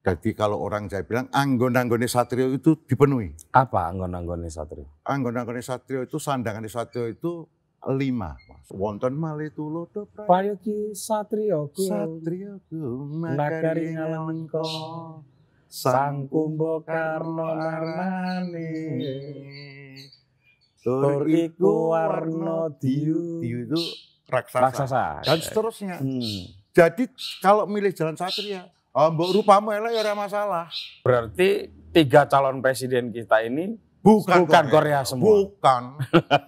Jadi kalau orang saya bilang anggon-anggone satrio itu dipenuhi. Apa anggon-anggone satrio? Anggon-anggone satrio itu sandangan satrio itu lima. Wonton male lo do prayo ki satrio ku. Satrio ku makari ngalamengko. Sang kumbo karno narani. Tur iku warno diu. Diu itu raksasa. raksasa. Dan seterusnya. Hmm. Jadi kalau milih jalan satria, Oh, mbok rupamu elek ya masalah. Berarti tiga calon presiden kita ini bukan, bukan Korea, Korea semua. Bukan.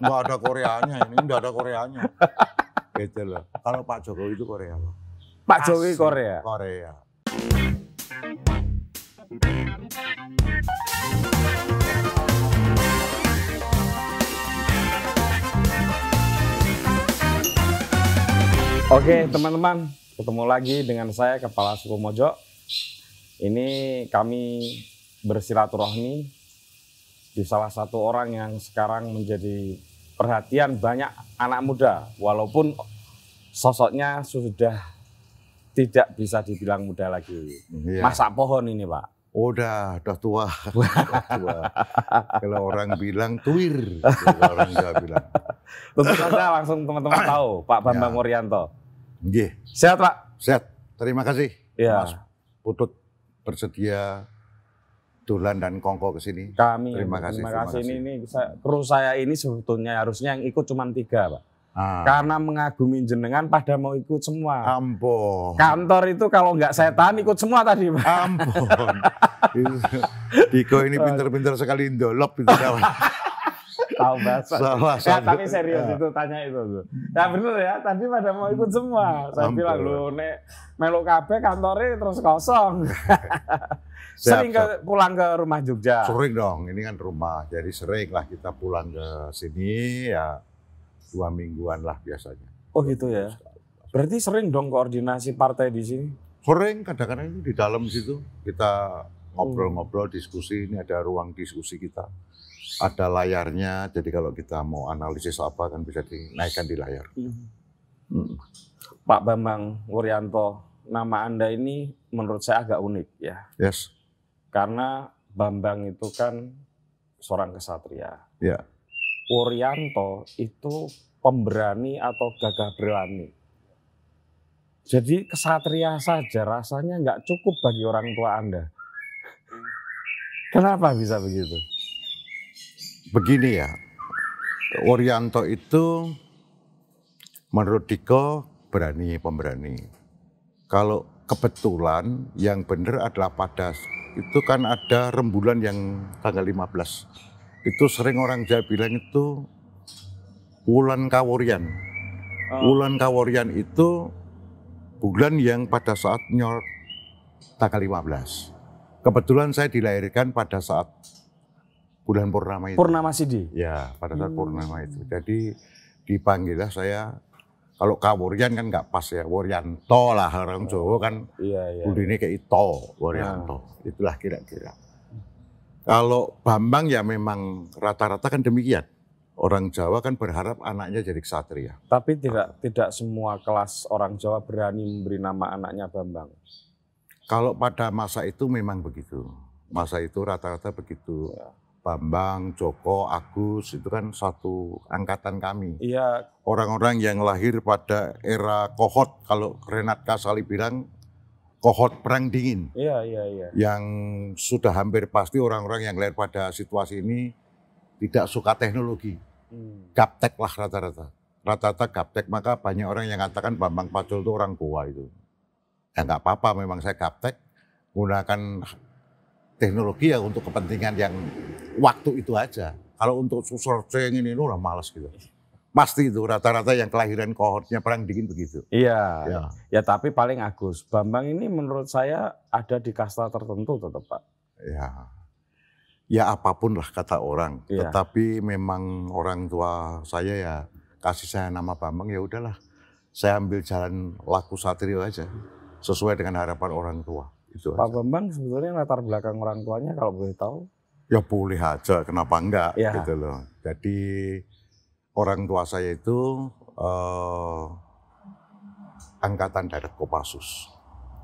Enggak ada Koreanya ini, enggak ada Koreanya. Gitu loh. Kalau Pak Jokowi itu Korea. Pak Asli Jokowi Korea. Korea. Oke, teman-teman, ketemu lagi dengan saya Kepala Suku Mojo. Ini kami bersilaturahmi di salah satu orang yang sekarang menjadi perhatian banyak anak muda walaupun sosoknya sudah tidak bisa dibilang muda lagi. Iya. Masak pohon ini, Pak. Udah, oh, udah tua. tua. Kalau orang bilang tuir, kalau orang bilang. Tentu saja langsung teman-teman tahu Pak Bambang ya. Gih. Sehat, Pak. Sehat. Terima kasih. Ya. Mas Putut bersedia Dulan dan Kongko ke sini. Kami. Terima kasih. Terima kasih. Ini, ini saya, kru saya ini sebetulnya harusnya yang ikut cuma tiga, Pak. Ah. Karena mengagumi jenengan pada mau ikut semua. Ampun. Kantor itu kalau nggak saya tahan ikut semua tadi, Pak. Ampun. Diko ini pinter-pinter sekali indolop itu. tahu bahasa. Salah, ya, tapi serius ya. itu tanya itu. tuh. Nah, ya benar ya, tadi pada mau ikut semua. Saya bilang lu nek melok kabeh kantornya terus kosong. sering ke, pulang ke rumah Jogja. Sering dong, ini kan rumah. Jadi sering lah kita pulang ke sini ya dua mingguan lah biasanya. Oh gitu ya. Berarti sering dong koordinasi partai di sini? Sering, kadang-kadang di dalam situ kita ngobrol-ngobrol, diskusi. Ini ada ruang diskusi kita ada layarnya. Jadi kalau kita mau analisis apa kan bisa dinaikkan di layar. Hmm. Pak Bambang Wuryanto, nama Anda ini menurut saya agak unik ya. Yes. Karena Bambang itu kan seorang kesatria. Ya. Wuryanto itu pemberani atau gagah berani. Jadi kesatria saja rasanya nggak cukup bagi orang tua Anda. Kenapa bisa begitu? begini ya, Wuryanto itu menurut Diko berani pemberani. Kalau kebetulan yang benar adalah pada itu kan ada rembulan yang tanggal 15. Itu sering orang Jawa bilang itu Wulan Kaworian. Oh. Wulan Kaworian itu bulan yang pada saat nyor tanggal 15. Kebetulan saya dilahirkan pada saat bulan purnama itu. Purnama Sidi. Ya, pada saat hmm. purnama itu. Jadi dipanggil lah saya kalau Wuryan kan nggak pas ya, Wuryanto lah orang Jawa kan. Iya, iya. ini kayak Ito, Wuryanto. Nah. Itulah kira-kira. Kalau Bambang ya memang rata-rata kan demikian. Orang Jawa kan berharap anaknya jadi ksatria. Tapi tidak tidak semua kelas orang Jawa berani memberi nama anaknya Bambang. Kalau pada masa itu memang begitu. Masa itu rata-rata begitu. Ya Bambang, Joko, Agus itu kan satu angkatan kami. Iya. Orang-orang yang lahir pada era kohot kalau Renat Kasali bilang kohot perang dingin. Iya, iya, iya. Yang sudah hampir pasti orang-orang yang lahir pada situasi ini tidak suka teknologi. Hmm. Gaptek lah rata-rata. Rata-rata gaptek maka banyak orang yang mengatakan Bambang Pacul itu orang tua itu. Ya nggak apa-apa memang saya gaptek menggunakan teknologi ya untuk kepentingan yang waktu itu aja. Kalau untuk searching ini udah males gitu. Pasti itu rata-rata yang kelahiran kohortnya perang dingin begitu. Iya. Ya. ya tapi paling Agus, Bambang ini menurut saya ada di kasta tertentu tetap Pak. Iya. Ya apapun lah kata orang. Ya. Tetapi memang orang tua saya ya kasih saya nama Bambang ya udahlah. Saya ambil jalan laku satrio aja sesuai dengan harapan orang tua. Itu Pak aja. Bambang sebetulnya latar belakang orang tuanya kalau boleh tahu? Ya boleh aja, kenapa enggak ya. gitu loh. Jadi orang tua saya itu eh, angkatan darat Kopassus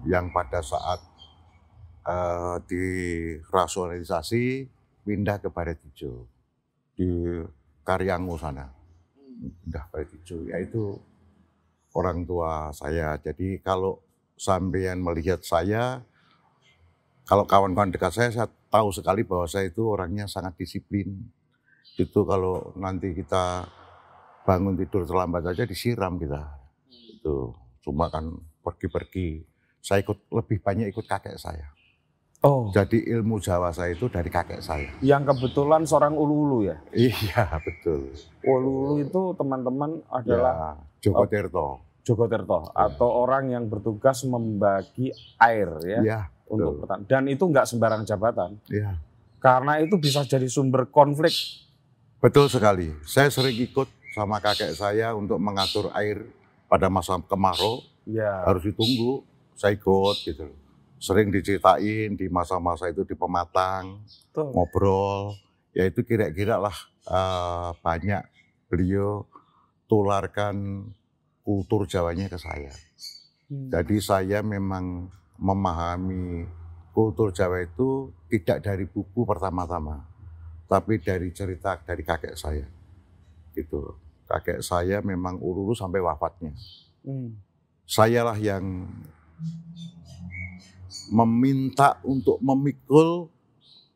yang pada saat eh, dirasionalisasi pindah ke Barat di Karyangu sana. Pindah Barat Hijau, yaitu orang tua saya. Jadi kalau sampean melihat saya kalau kawan-kawan dekat saya, saya tahu sekali bahwa saya itu orangnya sangat disiplin. Itu kalau nanti kita bangun tidur terlambat saja disiram kita. Itu cuma kan pergi-pergi. Saya ikut lebih banyak ikut kakek saya. Oh. Jadi ilmu Jawa saya itu dari kakek saya. Yang kebetulan seorang ulu-ulu ya? Iya, betul. Ulu-ulu itu teman-teman adalah ya, Joko Tirto. Oh, Joko Tirto ya. atau orang yang bertugas membagi air ya. Iya, untuk pertahanan. Dan itu nggak sembarang jabatan. Ya. Karena itu bisa jadi sumber konflik. Betul sekali. Saya sering ikut sama kakek saya untuk mengatur air pada masa kemarau. Ya. Harus ditunggu. Saya ikut gitu. Sering diceritain di masa-masa itu di pematang, Betul. ngobrol. Ya itu kira-kira lah uh, banyak beliau tularkan kultur Jawanya ke saya. Hmm. Jadi saya memang memahami kultur Jawa itu tidak dari buku pertama-tama, tapi dari cerita dari kakek saya. Gitu. Kakek saya memang urus sampai wafatnya. Hmm. Sayalah yang meminta untuk memikul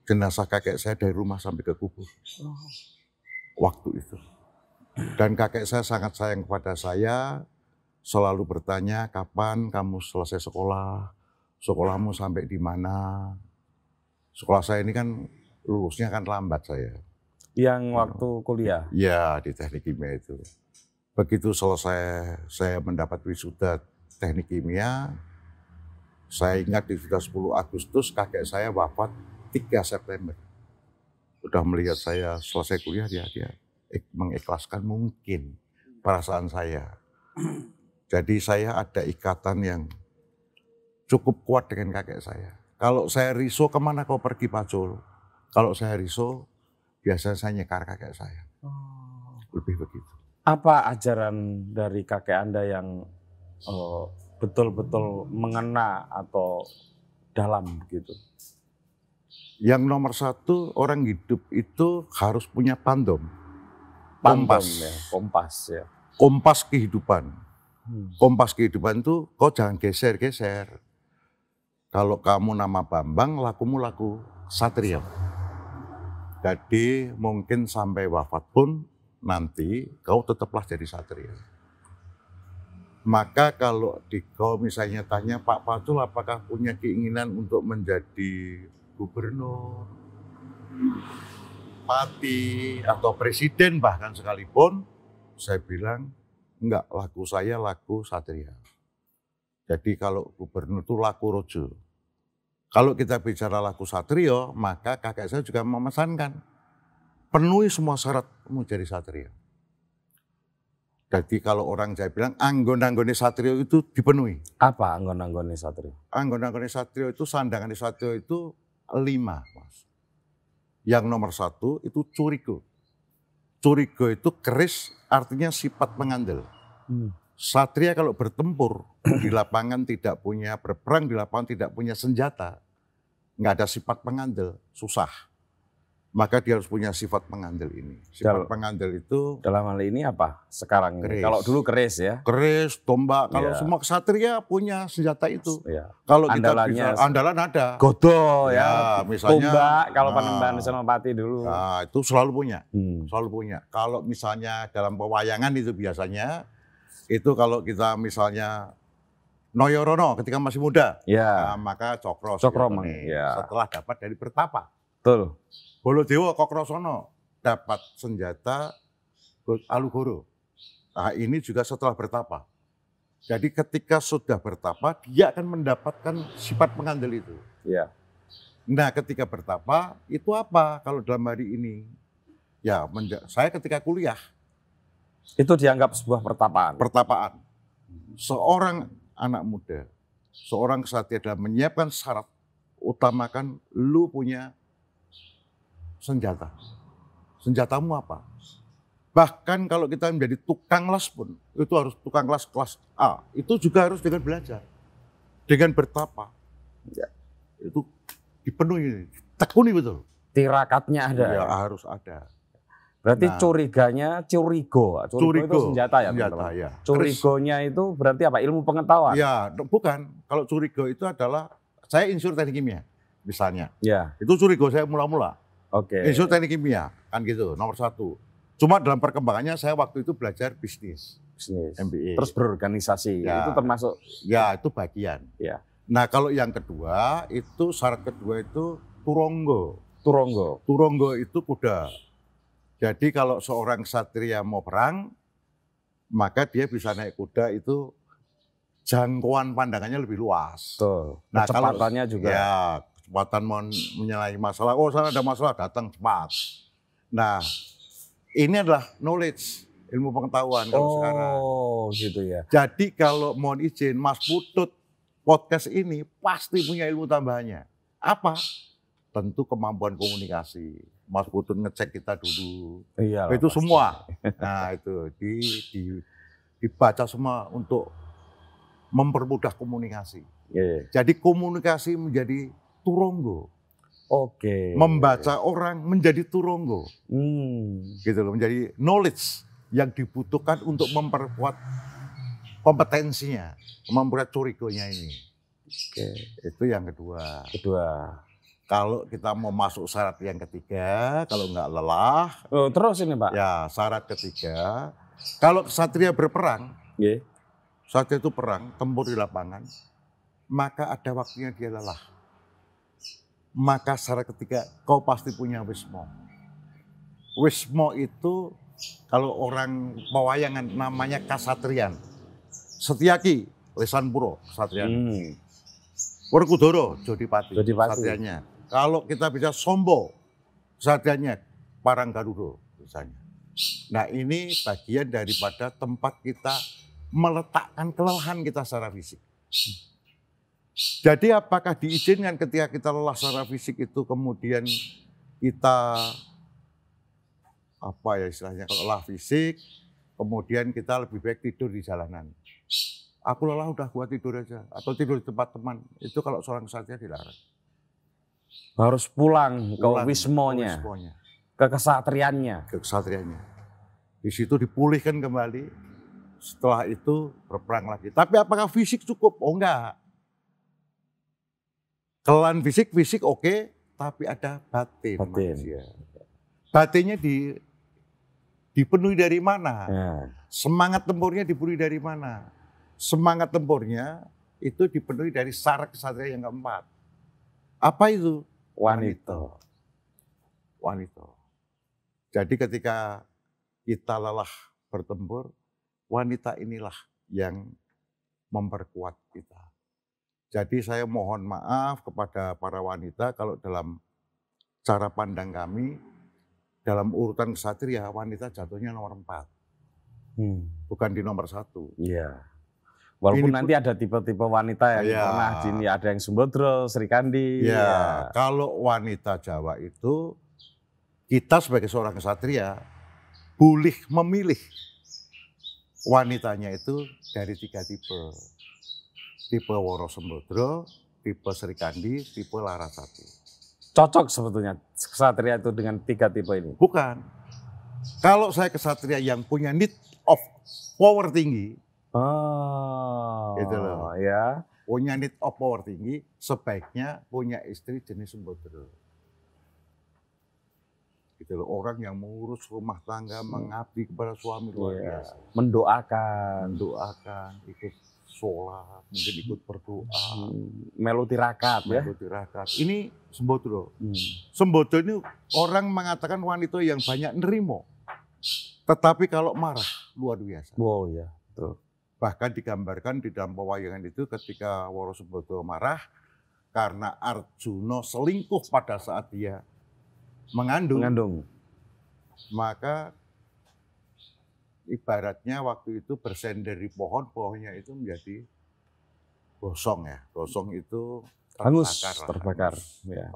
jenazah kakek saya dari rumah sampai ke kubur. Waktu itu. Dan kakek saya sangat sayang kepada saya, selalu bertanya kapan kamu selesai sekolah, sekolahmu sampai di mana? Sekolah saya ini kan lulusnya kan lambat saya. Yang oh. waktu kuliah? Ya, di teknik kimia itu. Begitu selesai saya mendapat wisuda teknik kimia, saya ingat di sudah 10 Agustus kakek saya wafat 3 September. Sudah melihat saya selesai kuliah dia dia mengikhlaskan mungkin perasaan saya. Jadi saya ada ikatan yang cukup kuat dengan kakek saya. Kalau saya riso kemana kau pergi Pak Jolo? Kalau saya riso biasanya saya nyekar kakek saya. Oh. Lebih begitu. Apa ajaran dari kakek Anda yang betul eh, betul-betul mengena atau dalam gitu? Yang nomor satu orang hidup itu harus punya pandom. pandom kompas. Ya, kompas ya. Kompas kehidupan. Hmm. Kompas kehidupan tuh kau jangan geser-geser kalau kamu nama Bambang, lakumu laku satria. Jadi mungkin sampai wafat pun nanti kau tetaplah jadi satria. Maka kalau di kau misalnya tanya Pak Patul apakah punya keinginan untuk menjadi gubernur, pati atau presiden bahkan sekalipun, saya bilang enggak laku saya laku satria. Jadi kalau gubernur itu laku rojo. Kalau kita bicara laku satrio, maka kakek saya juga memesankan penuhi semua syarat mau jadi satrio. Jadi kalau orang saya bilang anggon-anggone satrio itu dipenuhi. Apa anggon-anggone satrio? Anggon-anggone satrio itu sandangan satrio itu lima, mas. Yang nomor satu itu curigo. Curigo itu keris, artinya sifat mengandel. Hmm. Satria kalau bertempur di lapangan tidak punya berperang di lapangan tidak punya senjata, nggak ada sifat pengandel, susah. Maka dia harus punya sifat pengandel ini. Sifat Dal pengandel itu dalam hal ini apa? Sekarang keris. ini. Kalau dulu keris ya. Keris, tombak. Kalau yeah. semua kesatria punya senjata itu. Yeah. Kalau kita bisa andalan ada. Godo ya. ya misalnya tombak kalau nah, panembahan Senopati dulu. Nah, itu selalu punya. Hmm. Selalu punya. Kalau misalnya dalam pewayangan itu biasanya itu kalau kita misalnya Noyorono ketika masih muda. Ya. Nah, maka Cokro Cokro Ya. Setelah dapat dari Pertapa. Betul. Dewa Kokrosono dapat senjata Alugoro. Nah, ini juga setelah pertapa. Jadi ketika sudah pertapa, dia akan mendapatkan sifat pengandel itu. Ya. Nah, ketika pertapa itu apa kalau dalam hari ini? Ya, saya ketika kuliah itu dianggap sebuah pertapaan. Pertapaan. Seorang anak muda, seorang kesatria dalam menyiapkan syarat, utamakan lu punya senjata. Senjatamu apa? Bahkan kalau kita menjadi tukang las pun, itu harus tukang las kelas A. Itu juga harus dengan belajar, dengan bertapa. Ya. Itu dipenuhi, tekuni betul. Tirakatnya ada. Ya, harus ada. Berarti nah, curiganya curigo. curigo. Curigo itu senjata ya, senjata, teman-teman. Ya. Curigonya Terus, itu berarti apa? Ilmu pengetahuan. Ya, bukan. Kalau curigo itu adalah saya insur teknik kimia misalnya. Ya. Itu curigo saya mula-mula. Oke. Okay. Insur teknik kimia kan gitu, nomor satu. Cuma dalam perkembangannya saya waktu itu belajar bisnis. Bisnis. MBA. Terus berorganisasi. Ya. Itu termasuk Ya, itu bagian. Ya. Nah, kalau yang kedua itu syarat kedua itu turonggo. Turonggo. Turonggo itu kuda. Jadi kalau seorang satria mau perang, maka dia bisa naik kuda itu jangkauan pandangannya lebih luas. Nah, kecepatannya kalau, juga. Ya, kecepatan menyelesaikan masalah. Oh, sana ada masalah, datang cepat. Nah, ini adalah knowledge, ilmu pengetahuan kalau oh, sekarang. Oh, gitu ya. Jadi kalau mohon izin, Mas Putut podcast ini pasti punya ilmu tambahannya. Apa? Tentu kemampuan komunikasi. Mas Putun ngecek kita dulu. Iya. Itu pasti. semua. Nah, itu di, di dibaca semua untuk mempermudah komunikasi. Yeah. Iya. Jadi komunikasi menjadi turonggo. Oke. Okay. Membaca orang menjadi turonggo. Hmm. Gitu loh, menjadi knowledge yang dibutuhkan untuk memperkuat kompetensinya, memperkuat curigonya ini. Oke. Itu yang kedua. Kedua kalau kita mau masuk syarat yang ketiga, kalau nggak lelah. Oh, terus ini Pak? Ya, syarat ketiga. Kalau kesatria berperang, yeah. Iya. satria itu perang, tempur di lapangan, maka ada waktunya dia lelah. Maka syarat ketiga, kau pasti punya wismo. Wismo itu kalau orang pewayangan namanya kasatrian. Setiaki, Lesan Puro, kesatrian. Hmm. Werkudoro, Jodipati, Jodipati. kasatriannya. Kalau kita bisa sombong kesadarannya parang garudo misalnya. Nah ini bagian daripada tempat kita meletakkan kelelahan kita secara fisik. Jadi apakah diizinkan ketika kita lelah secara fisik itu kemudian kita apa ya istilahnya kalau lelah fisik, kemudian kita lebih baik tidur di jalanan. Aku lelah udah gua tidur aja atau tidur di tempat teman. Itu kalau seorang kesatria dilarang harus pulang, pulang ke wismonya, ke, wismonya. ke kesatriannya. Ke kesatriannya. Di situ dipulihkan kembali. Setelah itu berperang lagi. Tapi apakah fisik cukup? Oh enggak. Kelan fisik, fisik oke, tapi ada batin, batin. manusia. Batinnya di dipenuhi dari mana? Ya. Semangat tempurnya dipenuhi dari mana? Semangat tempurnya itu dipenuhi dari syarat kesatria yang keempat apa itu? Wanita. Wanita. Jadi ketika kita lelah bertempur, wanita inilah yang memperkuat kita. Jadi saya mohon maaf kepada para wanita kalau dalam cara pandang kami, dalam urutan kesatria wanita jatuhnya nomor empat. Hmm. Bukan di nomor satu. Yeah. Walaupun ini nanti ada tipe-tipe wanita yang ya. pernah jin, ada yang Sumbodro, Sri Kandi. Ya. ya, kalau wanita Jawa itu kita sebagai seorang kesatria boleh memilih wanitanya itu dari tiga tipe. Tipe Woro Sembodro, tipe Sri Kandi, tipe Larasati. Cocok sebetulnya kesatria itu dengan tiga tipe ini? Bukan. Kalau saya kesatria yang punya need of power tinggi, Oh. Gitu loh. Ya. Punya need of power tinggi, sebaiknya punya istri jenis sembodro. Gitu loh. Orang yang mengurus rumah tangga, hmm. mengabdi kepada suami iya. luar yeah. biasa. Mendoakan. Mendoakan, ikut sholat, mungkin ikut berdoa. Hmm. Melu tirakat ya. Melu tirakat. Ini sembodro. Hmm. Sembodro ini orang mengatakan wanita yang banyak nerimo. Tetapi kalau marah, luar biasa. Wow ya, betul. Bahkan digambarkan di dalam pewayangan itu ketika Worosobodo marah karena Arjuna selingkuh pada saat dia mengandung. mengandung. Maka ibaratnya waktu itu bersender di pohon, pohonnya itu menjadi gosong ya. Gosong itu hangus, terbakar. terbakar. Hangus. Ya,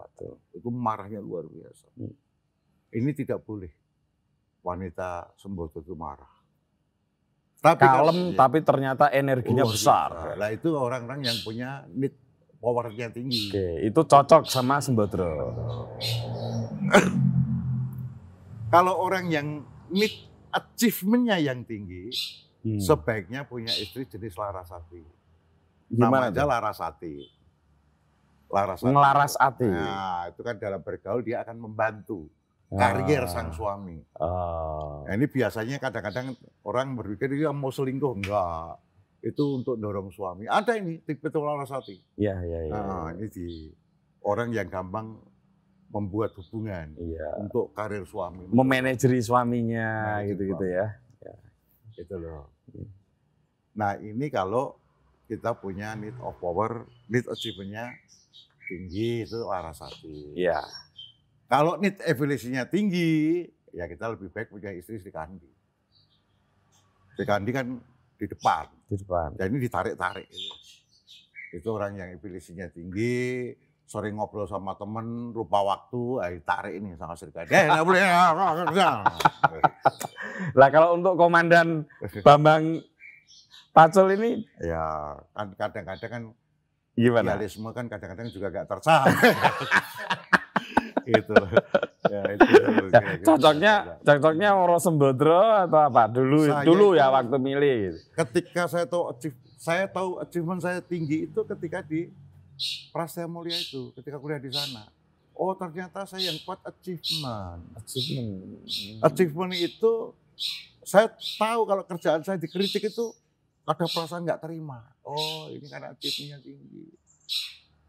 Itu marahnya luar biasa. Hmm. Ini tidak boleh wanita sembuh itu marah tapi kan kalem kan, tapi ternyata energinya oh, iya. besar. Nah, lah itu orang-orang yang punya power yang tinggi. Oke, itu cocok sama Sembodro. Kalau orang yang achievement-nya yang tinggi, hmm. sebaiknya punya istri jenis Larasati. Gimana Namanya itu? Larasati. Larasati. Nah, itu kan dalam bergaul dia akan membantu karier ah. sang suami. Ah. Nah, ini biasanya kadang-kadang orang berpikir dia mau selingkuh enggak. Itu untuk dorong suami. Ada ini tipe larasati. Iya, iya, iya. Nah, iya. ini di orang yang gampang membuat hubungan ya. untuk karir suami. Memanajeri suaminya gitu-gitu nah, ya. ya. Itu loh. Iya. Nah, ini kalau kita punya need of power, need achievementnya tinggi itu satu. Iya. Kalau need ability tinggi, ya kita lebih baik punya istri Sri Kandi. Sri Kandi kan di depan. Di depan. Dan ini ditarik-tarik. Itu orang yang ability tinggi, sering ngobrol sama temen, lupa waktu, eh, ditarik ini sama Sri Kandi. Eh, boleh. Lah kalau untuk komandan Bambang Pacul ini? Ya, kan kadang-kadang kan Gimana? idealisme kan kadang-kadang juga gak tercapai. gitu. ya, itu, ya, gitu. cocoknya iya, iya. cocoknya orang sembodro atau apa dulu saya dulu ya waktu milih. Gitu. Ketika saya tahu saya tahu achievement saya tinggi itu ketika di Prasetya Mulia itu, ketika kuliah di sana. Oh ternyata saya yang kuat achievement. Achievement. Achievement itu saya tahu kalau kerjaan saya dikritik itu ada perasaan nggak terima. Oh ini karena achievementnya tinggi.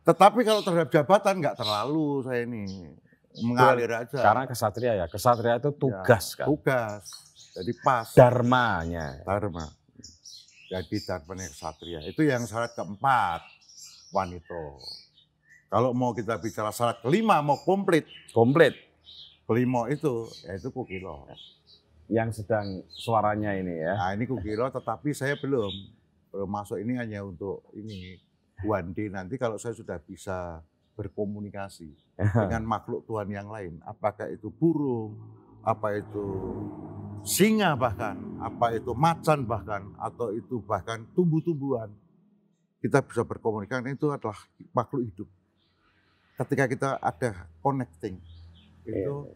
Tetapi kalau terhadap jabatan nggak terlalu saya ini mengalir aja. Karena kesatria ya, kesatria itu iya. tugas ya, kan. Tugas. Jadi pas. Dharmanya. Dharma. Jadi dharma kesatria itu yang syarat keempat wanito. Kalau mau kita bicara syarat kelima mau komplit. Komplit. Kelima itu yaitu kukilo. Yang sedang suaranya ini ya. Nah ini kukilo tetapi saya belum. masuk ini hanya untuk ini. One day nanti kalau saya sudah bisa berkomunikasi dengan makhluk Tuhan yang lain. Apakah itu burung, apa itu singa bahkan, apa itu macan bahkan, atau itu bahkan tumbuh-tumbuhan. Kita bisa berkomunikasi, itu adalah makhluk hidup. Ketika kita ada connecting, itu iya.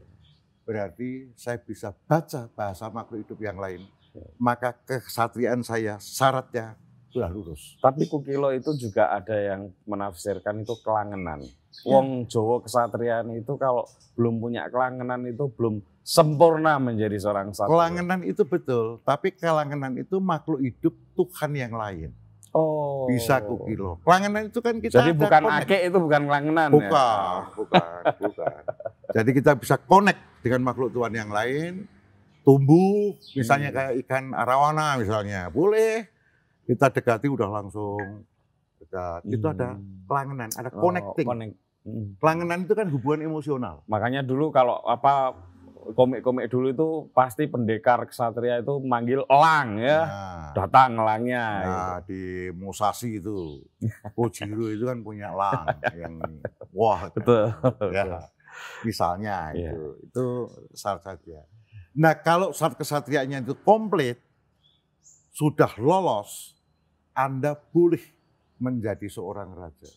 berarti saya bisa baca bahasa makhluk hidup yang lain. Iya. Maka kesatriaan saya syaratnya sudah lurus. Tapi kukilo itu juga ada yang menafsirkan itu kelangenan. Ya. Wong Jawa kesatrian itu kalau belum punya kelangenan itu belum sempurna menjadi seorang satria. Kelangenan itu betul, tapi kelangenan itu makhluk hidup Tuhan yang lain. Oh. Bisa kukilo. Kelangenan itu kan kita Jadi bukan connect. ake itu bukan kelangenan ya? bukan, ya. Bukan, bukan. Jadi kita bisa connect dengan makhluk Tuhan yang lain, tumbuh misalnya hmm. kayak ikan arowana misalnya. Boleh kita dekati udah langsung dekat. Hmm. Itu ada hmm. kelangenan, ada oh, connecting. Connect. Hmm. Kelangenan itu kan hubungan emosional. Makanya dulu kalau apa komik-komik dulu itu pasti pendekar kesatria itu manggil elang ya. Nah, Datang elangnya. Nah, gitu. di Musashi itu Kojiro itu kan punya elang yang wah. Kan. Betul. Ya. Misalnya yeah. itu itu kesatria Nah, kalau saat kesatrianya itu komplit sudah lolos anda boleh menjadi seorang raja.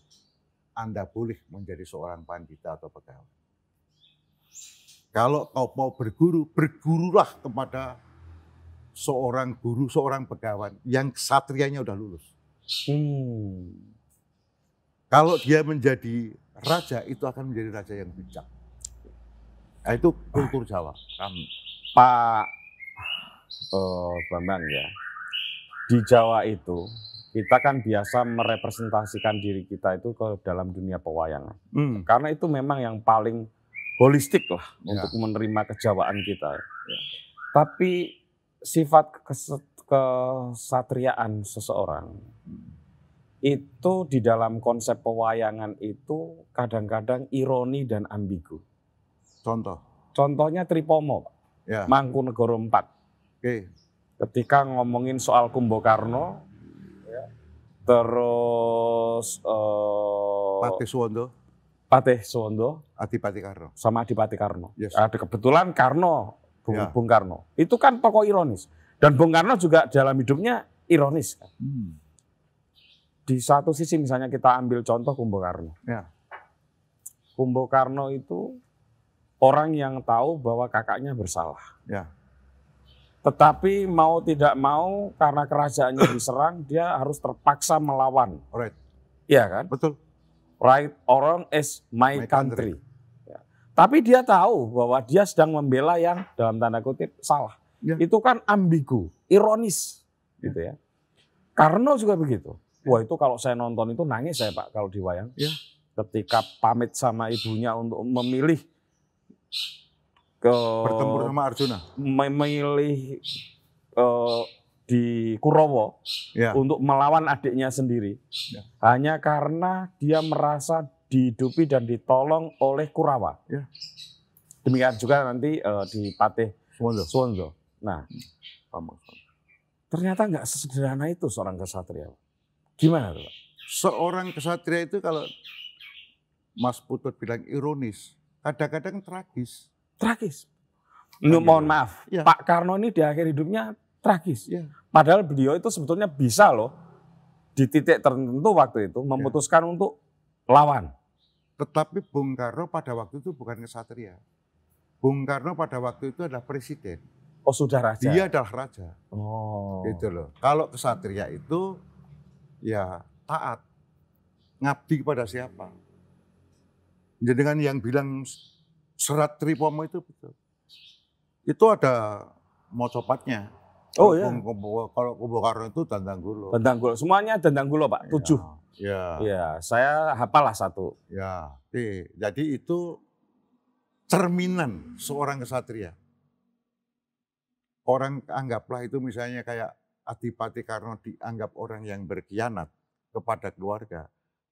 Anda boleh menjadi seorang pandita atau pegawai. Kalau kau mau berguru, bergurulah kepada seorang guru, seorang pegawai yang satrianya udah lulus. Hmm. Kalau dia menjadi raja, itu akan menjadi raja yang bijak. Nah, itu kultur Jawa. Kami. Pak oh, Bambang ya, di Jawa itu kita kan biasa merepresentasikan diri kita itu ke dalam dunia pewayangan. Hmm. Karena itu memang yang paling holistik lah ya. untuk menerima kejawaan kita. Ya. Tapi sifat kesatriaan seseorang itu di dalam konsep pewayangan itu kadang-kadang ironi dan ambigu. Contoh. Contohnya Tripomo, ya. Mangkunegoro 4. Oke. Okay ketika ngomongin soal Kumbo Karno, ya, terus uh, Patih Suwondo, Patih Suwondo, Adipati Karno, sama Adipati Karno. Yes. Nah, ada kebetulan Karno, Bung, ya. Bung Karno, itu kan tokoh ironis. Dan Bung Karno juga dalam hidupnya ironis. Hmm. Di satu sisi misalnya kita ambil contoh Kumbo Karno. Ya. Kumbo Karno itu orang yang tahu bahwa kakaknya bersalah. Ya. Tetapi mau tidak mau karena kerajaannya diserang, dia harus terpaksa melawan. Right. Iya kan? Betul. Right orang is my, my country. country. Ya. Tapi dia tahu bahwa dia sedang membela yang dalam tanda kutip salah. Ya. Itu kan ambigu, ironis ya. gitu ya. Karno juga begitu. Wah itu kalau saya nonton itu nangis saya Pak kalau di wayang. Ya. Ketika pamit sama ibunya untuk memilih uh, bertempur sama Arjuna memilih uh, di Kurowo ya. untuk melawan adiknya sendiri ya. hanya karena dia merasa dihidupi dan ditolong oleh Kurawa. Ya. Demikian juga nanti uh, di Patih Suwondo Nah, hmm. ternyata nggak sesederhana itu seorang kesatria. Gimana tuh? Seorang kesatria itu kalau Mas Putut bilang ironis, kadang-kadang tragis tragis. Ayo. Iya. Mohon maaf, ya. Pak Karno ini di akhir hidupnya tragis. Ya. Padahal beliau itu sebetulnya bisa loh di titik tertentu waktu itu iya. memutuskan ya. untuk lawan. Tetapi Bung Karno pada waktu itu bukan kesatria. Bung Karno pada waktu itu adalah presiden. Oh sudah raja. Dia adalah raja. Oh. Gitu loh. Kalau kesatria itu ya taat, ngabdi kepada siapa. Jadi dengan yang bilang Serat Tripomo itu betul. Itu ada mocopatnya. Oh iya. Kalau kubu Karno itu dandang gulo. Dandang gulo. Semuanya dandang gulo Pak. Iya, Tujuh. Iya. Ya. Saya hafal lah satu. Iya. Jadi itu cerminan seorang kesatria. Orang anggaplah itu misalnya kayak Adipati Karno dianggap orang yang berkhianat kepada keluarga.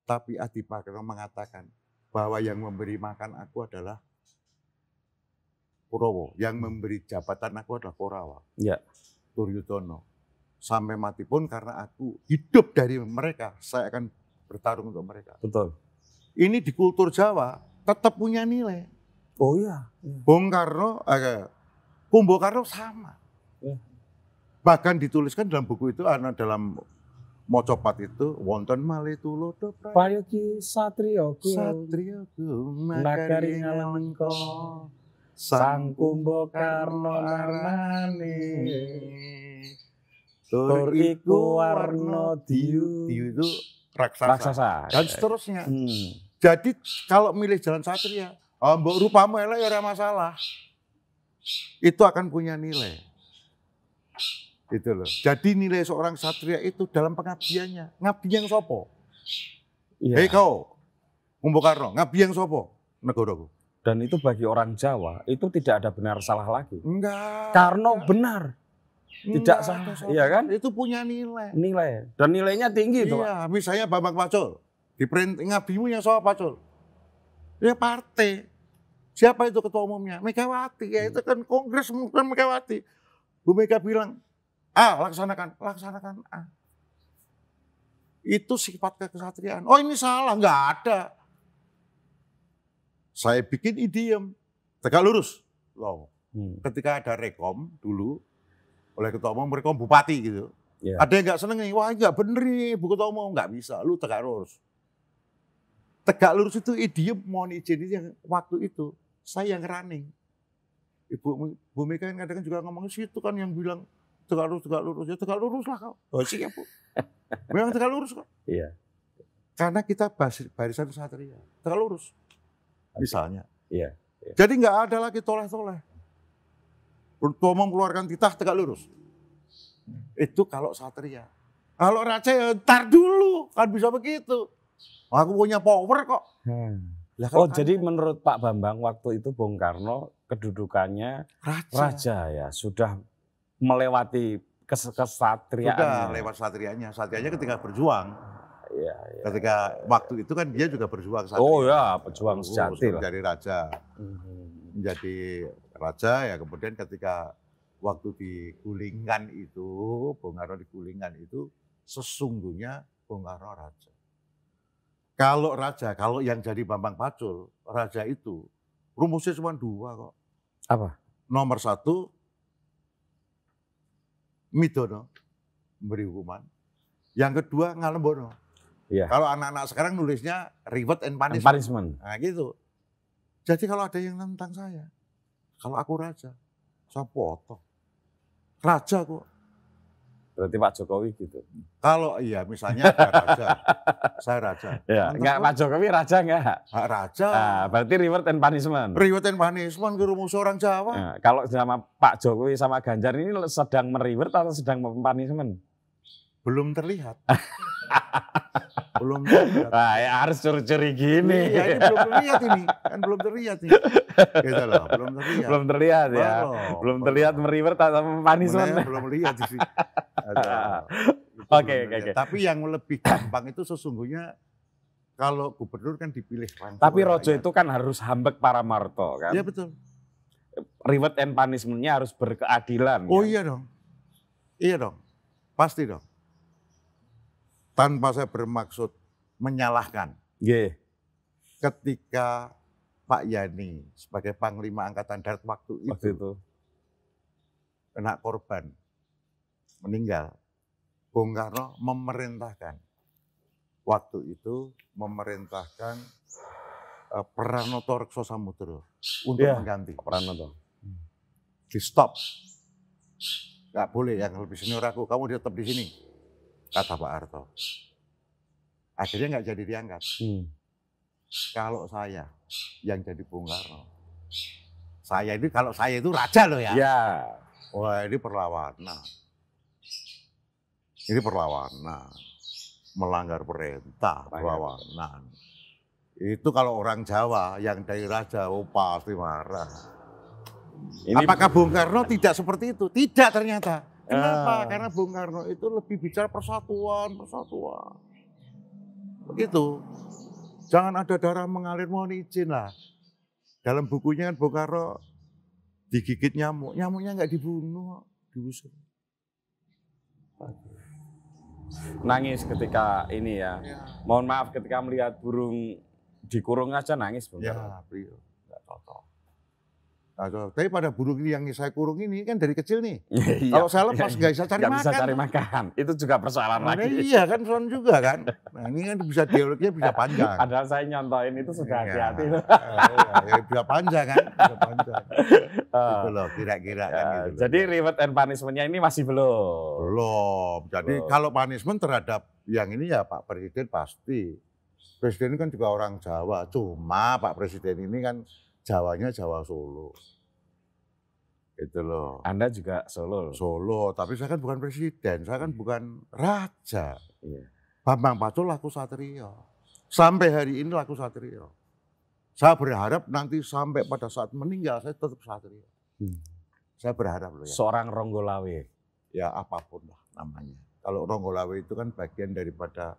Tapi Adipati Karno mengatakan bahwa yang memberi makan aku adalah Kurowo. Yang memberi jabatan aku adalah Korawa. Ya. Duryudono. Sampai mati pun karena aku hidup dari mereka, saya akan bertarung untuk mereka. Betul. Ini di kultur Jawa tetap punya nilai. Oh iya. iya. Bung Karno, eh, Kumbo Karno sama. Ya. Bahkan dituliskan dalam buku itu, anak dalam mocopat itu wonten male tulodo prayogi satriya satrio ku nakari ngalamengko Sang Kumbo Karno Narmani Tur iku warno diu Diu itu raksasa, raksasa. Dan seterusnya hmm. Jadi kalau milih jalan satria Oh mbok rupamu elek ya masalah Itu akan punya nilai Itu loh Jadi nilai seorang satria itu dalam pengabdiannya Ngabdi yang sopo yeah. Hei kau Kumbo Karno ngabdi yang sopo Negoroku dan itu bagi orang Jawa itu tidak ada benar salah lagi. Enggak. Karena benar. Tidak Enggak, salah, enggak. iya kan? Itu punya nilai. Nilai. Dan nilainya tinggi iya, tuh. misalnya Bambang Pacul. Di print ngabimu yang soal Pacul. Ya partai. Siapa itu ketua umumnya? Megawati. Ya itu kan kongres mungkin Megawati. Bu Mega bilang, "A, laksanakan, laksanakan A." Itu sifat kesatriaan. Oh, ini salah, nggak ada. Saya bikin idiom tegak lurus. Loh. Hmm. Ketika ada rekom dulu oleh ketua umum rekom bupati gitu. Yeah. Ada yang nggak seneng nih, wah nggak bener nih, bu ketua umum nggak bisa, lu tegak lurus. Tegak lurus itu idiom mohon izin itu yang waktu itu saya yang running. Ibu Bu Mika kan kadang juga ngomong situ kan yang bilang tegak lurus, tegak lurus, ya tegak lurus lah kau. Oh sih ya bu, memang tegak lurus kok. Iya. Yeah. Karena kita baris, barisan satria, tegak lurus misalnya. Iya. Ya. Jadi nggak ada lagi toleh-toleh. Bertomo mengeluarkan titah tegak lurus. Itu kalau satria. Kalau raja ya ntar dulu, kan bisa begitu. Aku punya power kok. Hmm. Lah, oh kan jadi kan. menurut Pak Bambang waktu itu Bung Karno kedudukannya raja, raja ya sudah melewati kes kesatriaan. Sudah lewat satrianya. Satrianya ketika berjuang ya, ketika ya, waktu itu kan dia juga berjuang saat oh ya berjuang ya, oh, uh, sejati lah. menjadi raja mhm. menjadi raja ya kemudian ketika waktu digulingkan mhm. itu Bung Karno digulingkan itu sesungguhnya Bung Karno raja kalau raja kalau yang jadi Bambang Pacul raja itu rumusnya cuma dua kok apa nomor satu Midono memberi hukuman yang kedua Ngalembono Yeah. Kalau anak-anak sekarang nulisnya reward and punishment. And punishment. Nah gitu. Jadi kalau ada yang nentang saya, kalau aku raja, saya foto. Raja kok. Berarti Pak Jokowi gitu. Kalau iya misalnya raja, saya raja. Ya, enggak Pak Jokowi raja enggak? Pak raja. Nah, berarti reward and punishment. Reward and punishment guru musuh orang Jawa. Nah, kalau sama Pak Jokowi sama Ganjar ini sedang mereward atau sedang mempunishment? Belum terlihat. belum nah, ya harus curi-curi gini. ya, ini belum terlihat ini. Kan belum terlihat ini. Gitu loh, belum terlihat. Belum terlihat ya. Oh, belum terlihat meriver tanpa punishment. Belum lihat sih. Oke, oke, oke. Tapi yang lebih gampang itu sesungguhnya kalau gubernur kan dipilih langsung. Tapi Rojo itu kan harus hambek para marto kan. Iya betul. Reward and punishment-nya harus berkeadilan. Oh ya? iya dong. Iya dong. Pasti dong tanpa saya bermaksud menyalahkan. Yeah. Ketika Pak Yani sebagai Panglima Angkatan Darat waktu itu, waktu itu. kena korban, meninggal. Bung Karno memerintahkan waktu itu memerintahkan uh, Pranoto Rekso Samudro untuk yeah. mengganti Pranoto. Di stop. Gak boleh yang lebih senior aku, kamu tetap di sini kata Pak Arto. Akhirnya nggak jadi diangkat. Hmm. Kalau saya yang jadi Bung Karno, saya ini kalau saya itu raja loh ya. Ya. Wah ini perlawanan. Nah, ini perlawanan. Melanggar perintah, perlawanan. Itu kalau orang Jawa yang dari raja, oh pasti marah. Ini... Apakah Bung Karno tidak seperti itu? Tidak ternyata. Kenapa? Ah. Karena Bung Karno itu lebih bicara persatuan, persatuan. Begitu. Jangan ada darah mengalir, mohon izin lah. Dalam bukunya kan Bung Karno digigit nyamuk, nyamuknya nggak dibunuh, diusir. Nangis ketika ini ya. ya. Mohon maaf ketika melihat burung dikurung aja nangis Bung ya, Karno. Nah, tapi pada burung yang saya kurung ini kan dari kecil nih. Iya, Kalau saya lepas nggak iya, bisa cari gak makan. bisa cari makan. Itu juga persoalan nah, lagi. Iya kan persoalan juga kan. Nah, ini kan bisa dialognya bisa panjang. Ada saya nyontain itu sudah iya. hati-hati. Iya, iya, bisa panjang kan. Bisa panjang. Ah. Itu loh kira-kira kan ah, gitu. Loh. Jadi reward and punishment-nya ini masih belum. Belum. Jadi belum. kalau punishment terhadap yang ini ya Pak Presiden pasti. Presiden kan juga orang Jawa. Cuma Pak Presiden ini kan Jawanya Jawa Solo. Itu loh. Anda juga Solo. Solo, tapi saya kan bukan presiden, saya kan hmm. bukan raja. Iya. Bambang Pacul laku satrio. Sampai hari ini laku satrio. Saya berharap nanti sampai pada saat meninggal saya tetap satrio. Hmm. Saya berharap loh ya. Seorang Ronggolawe. Ya apapun lah namanya. Kalau Ronggolawe itu kan bagian daripada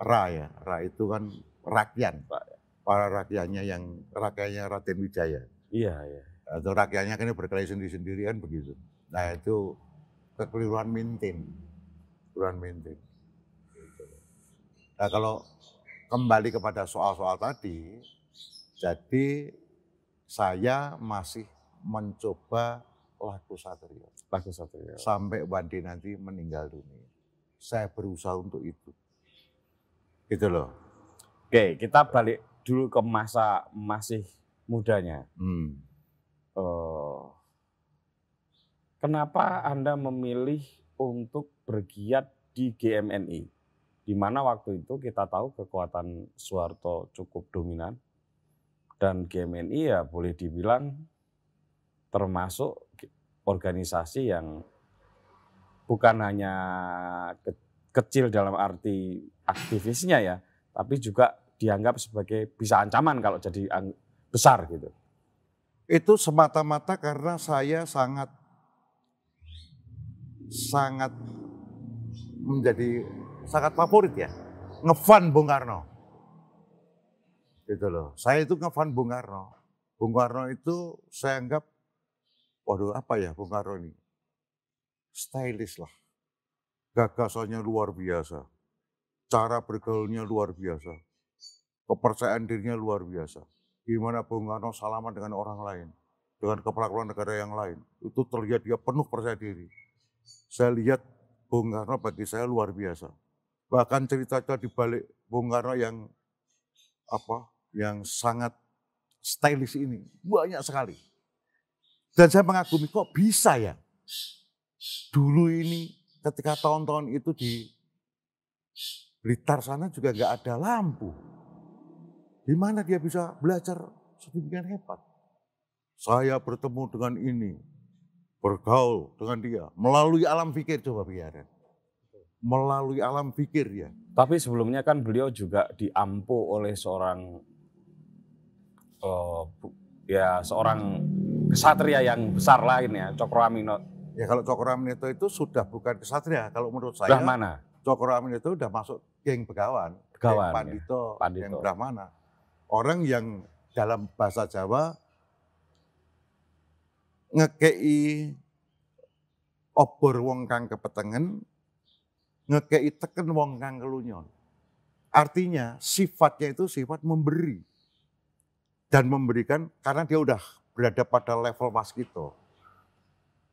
Ra ya. Ra itu kan rakyat Pak. Ya para rakyatnya yang rakyatnya Raden Wijaya. Iya, iya. Atau nah, rakyatnya kan berkelahi sendiri-sendiri kan begitu. Nah itu kekeliruan mintin. Kekeliruan mintin. Nah kalau kembali kepada soal-soal tadi, jadi saya masih mencoba laku satrio. Laku satrio. Sampai Wandi nanti meninggal dunia. Saya berusaha untuk itu. Gitu loh. Oke, kita balik dulu ke masa masih mudanya. Hmm. Uh, kenapa Anda memilih untuk bergiat di GMNI? Di mana waktu itu kita tahu kekuatan Soeharto cukup dominan dan GMNI ya boleh dibilang termasuk organisasi yang bukan hanya ke kecil dalam arti aktivisnya ya, tapi juga dianggap sebagai bisa ancaman kalau jadi besar gitu? Itu semata-mata karena saya sangat sangat menjadi sangat favorit ya. Ngefan Bung Karno. Gitu loh. Saya itu ngefan Bung Karno. Bung Karno itu saya anggap waduh apa ya Bung Karno ini? Stylish lah. Gagasannya luar biasa. Cara bergaulnya luar biasa kepercayaan dirinya luar biasa. Gimana Bung Karno salaman dengan orang lain, dengan kepala negara yang lain, itu terlihat dia penuh percaya diri. Saya lihat Bung Karno bagi saya luar biasa. Bahkan cerita-cerita di balik Bung Karno yang apa, yang sangat stylish ini banyak sekali. Dan saya mengagumi kok bisa ya. Dulu ini ketika tahun-tahun itu di Blitar sana juga nggak ada lampu. Di mana dia bisa belajar sedemikian hebat? Saya bertemu dengan ini, bergaul dengan dia, melalui alam pikir coba biarin. Melalui alam pikir ya. Tapi sebelumnya kan beliau juga diampu oleh seorang uh, ya seorang kesatria yang besar lain ya, Aminoto. Ya kalau Cokroaminoto itu sudah bukan kesatria kalau menurut saya. Sudah Cokro Cokroaminoto sudah masuk geng begawan, begawan pandito, ya. pandito, geng Brahmana orang yang dalam bahasa Jawa ngekei obor wong kang kepetengen, ngekei teken wong kang kelunyon. Artinya sifatnya itu sifat memberi dan memberikan karena dia udah berada pada level waskito.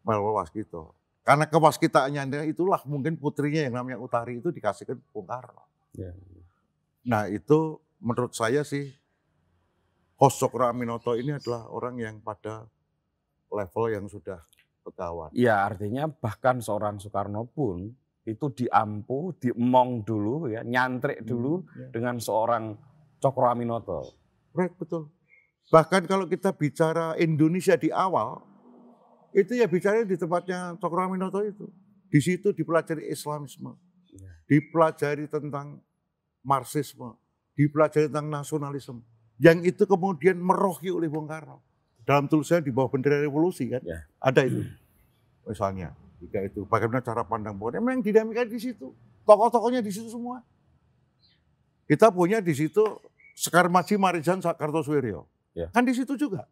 Level waskito. Karena kewaskitaannya itulah mungkin putrinya yang namanya Utari itu dikasihkan Bung Karno. Ya. Nah itu menurut saya sih Hosokra Raminoto ini adalah orang yang pada level yang sudah pegawai. Iya, artinya bahkan seorang Soekarno pun itu diampu, diemong dulu ya, nyantrik dulu hmm, ya. dengan seorang Cokro Aminoto. Right, betul. Bahkan kalau kita bicara Indonesia di awal, itu ya bicara di tempatnya Cokro Aminoto itu. Di situ dipelajari Islamisme, iya. dipelajari tentang Marxisme, dipelajari tentang nasionalisme yang itu kemudian merohi oleh Bung Karno. Dalam tulisannya di bawah bendera revolusi kan, ya. ada itu. Misalnya, jika itu bagaimana cara pandang Bung Karno, memang dinamika di situ. Tokoh-tokohnya di situ semua. Kita punya di situ Sekar Maji Marijan Kartosuwiryo. Ya. Kan di situ juga.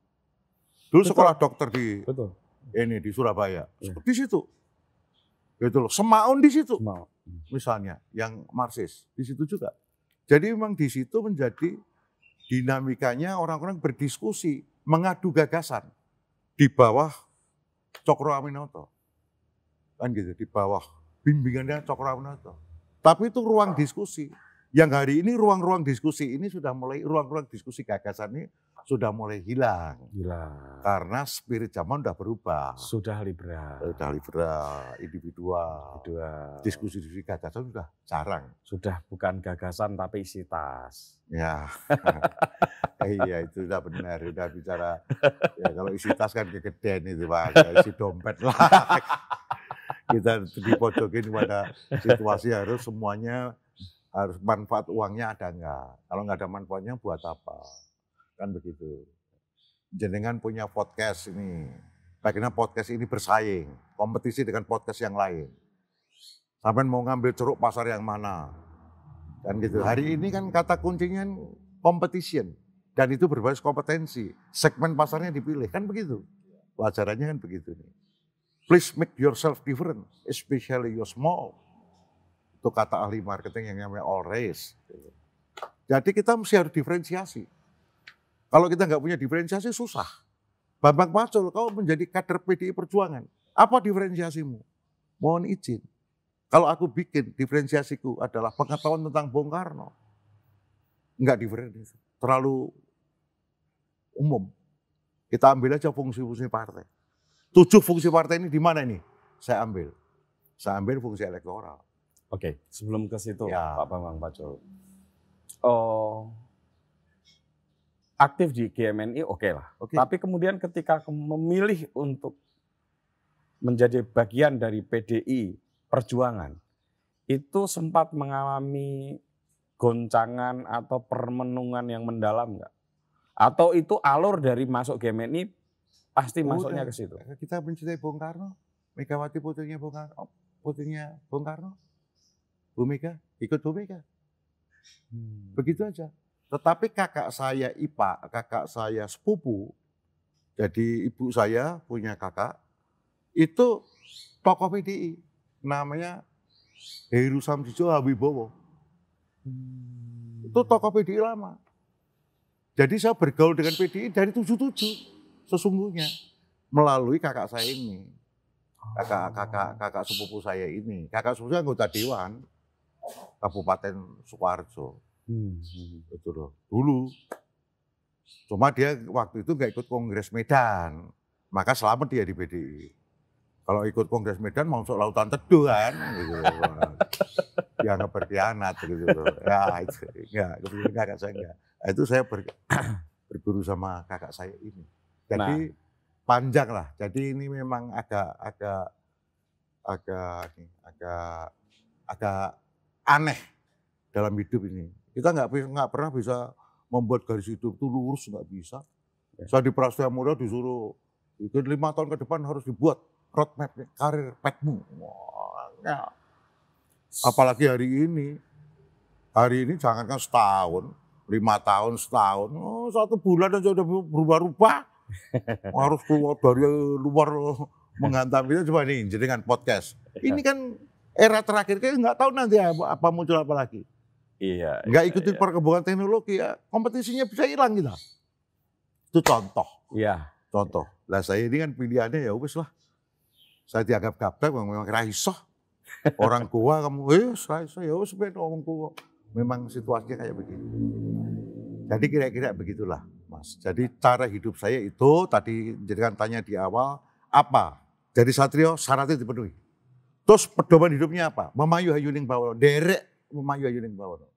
Dulu Betul. sekolah dokter di Betul. ini di Surabaya. Ya. Di situ. Gitu loh. Semaun di situ. Semaun. Misalnya yang Marsis di situ juga. Jadi memang di situ menjadi dinamikanya orang-orang berdiskusi, mengadu gagasan di bawah Cokro Aminoto. Kan gitu, di bawah bimbingannya Cokro Aminoto. Tapi itu ruang diskusi, yang hari ini ruang-ruang diskusi ini sudah mulai ruang-ruang diskusi gagasan ini sudah mulai hilang. Hilang. Karena spirit zaman sudah berubah. Sudah liberal. Sudah liberal, individual. Individual. Diskusi-diskusi gagasan sudah jarang. Sudah bukan gagasan tapi isi tas. Ya. Eh, iya itu sudah benar, sudah bicara. Ya kalau isi tas kan kegedean itu Pak, isi dompet lah. Kita dipojokin pada situasi harus semuanya harus manfaat uangnya ada enggak? Kalau enggak ada manfaatnya buat apa? Kan begitu. Jenengan punya podcast ini. Bagaimana podcast ini bersaing, kompetisi dengan podcast yang lain. Sampai mau ngambil ceruk pasar yang mana? dan gitu. Hari ini kan kata kuncinya competition. Dan itu berbasis kompetensi. Segmen pasarnya dipilih. Kan begitu. Pelajarannya kan begitu. nih. Please make yourself different, especially your small itu kata ahli marketing yang namanya all race. Jadi kita mesti harus diferensiasi. Kalau kita nggak punya diferensiasi susah. Bambang Pacul, kau menjadi kader PDI Perjuangan. Apa diferensiasimu? Mohon izin. Kalau aku bikin diferensiasiku adalah pengetahuan tentang Bung Karno. Enggak diferensiasi. Terlalu umum. Kita ambil aja fungsi-fungsi partai. Tujuh fungsi partai ini di mana ini? Saya ambil. Saya ambil fungsi elektoral. Oke, sebelum ke situ ya. Pak Bambang Pak Oh, aktif di GMNI oke okay lah. Okay. Tapi kemudian ketika memilih untuk menjadi bagian dari PDI Perjuangan, itu sempat mengalami goncangan atau permenungan yang mendalam nggak? Atau itu alur dari masuk GMNI pasti Udah, masuknya ke situ? Kita mencintai Bung Karno, Megawati putrinya Bung Karno, oh, putrinya Bung Karno Bu Mega, ikut Bu Mega. Hmm. Begitu aja. Tetapi kakak saya IPA, kakak saya sepupu, jadi ibu saya punya kakak, itu tokoh PDI, namanya Heru Samjijo Habibowo. Hmm. Itu tokoh PDI lama. Jadi saya bergaul dengan PDI dari 77 sesungguhnya melalui kakak saya ini. Kakak kakak kakak sepupu saya ini, kakak sepupu saya anggota dewan. Kabupaten Sukoharjo. Hmm, hmm. Itu loh. Dulu. Cuma dia waktu itu nggak ikut Kongres Medan. Maka selamat dia di PDI. Kalau ikut Kongres Medan mau masuk lautan teduh kan. Gitu. Dianggap berkhianat gitu. Ya itu. Enggak, ya, itu kakak saya enggak. Ya. itu saya ber, berguru sama kakak saya ini. Jadi nah. panjang lah. Jadi ini memang agak agak agak agak agak aneh dalam hidup ini. Kita nggak nggak pernah bisa membuat garis hidup itu lurus nggak bisa. Ya. Saya di Prasetya Muda disuruh itu lima tahun ke depan harus dibuat roadmap karir petmu. Wah, ya. Apalagi hari ini, hari ini jangankan setahun, lima tahun, setahun, oh, satu bulan aja udah berubah-ubah. harus keluar dari luar menghantam kita coba nih dengan podcast. Ini kan era terakhir kayak nggak tahu nanti ya, apa muncul apa lagi. Iya. Nggak iya, ikutin iya. perkembangan teknologi ya kompetisinya bisa hilang gitu. Itu contoh. Iya. Contoh. Lah saya ini kan pilihannya ya wes lah. Saya dianggap gabdak memang raiso. Orang gua kamu, eh raiso ya wes ben orang gua. Memang situasinya kayak begini. Jadi kira-kira begitulah mas. Jadi cara hidup saya itu tadi jadikan tanya di awal apa? Jadi Satrio syaratnya dipenuhi. Terus pedoman hidupnya apa? Memayu hayuning bawono. Derek memayu hayuning bawono.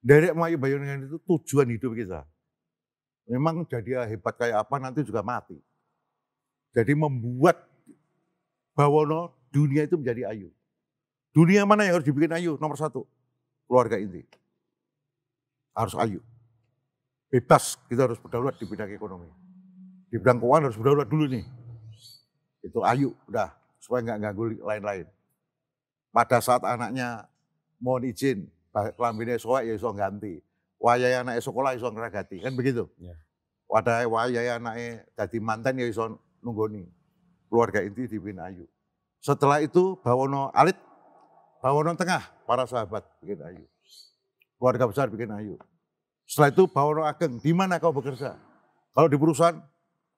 Derek memayu hayuning bawono itu tujuan hidup kita. Memang jadi hebat kayak apa nanti juga mati. Jadi membuat bawono dunia itu menjadi ayu. Dunia mana yang harus dibikin ayu? Nomor satu, keluarga inti. Harus ayu. Bebas, kita harus berdaulat di bidang ekonomi. Di bidang keuangan harus berdaulat dulu nih. Itu ayu, udah supaya nggak ganggu lain-lain. Pada saat anaknya mohon izin, kelambinnya soal, ya soal ganti. Wayai anaknya sekolah iso ganti, kan begitu. Ya. Wadah wayai anaknya jadi mantan ya iso nunggoni. Keluarga inti di Ayu. Setelah itu Bawono Alit, Bawono Tengah, para sahabat bikin Ayu. Keluarga besar bikin Ayu. Setelah itu Bawono Ageng, di mana kau bekerja? Kalau di perusahaan,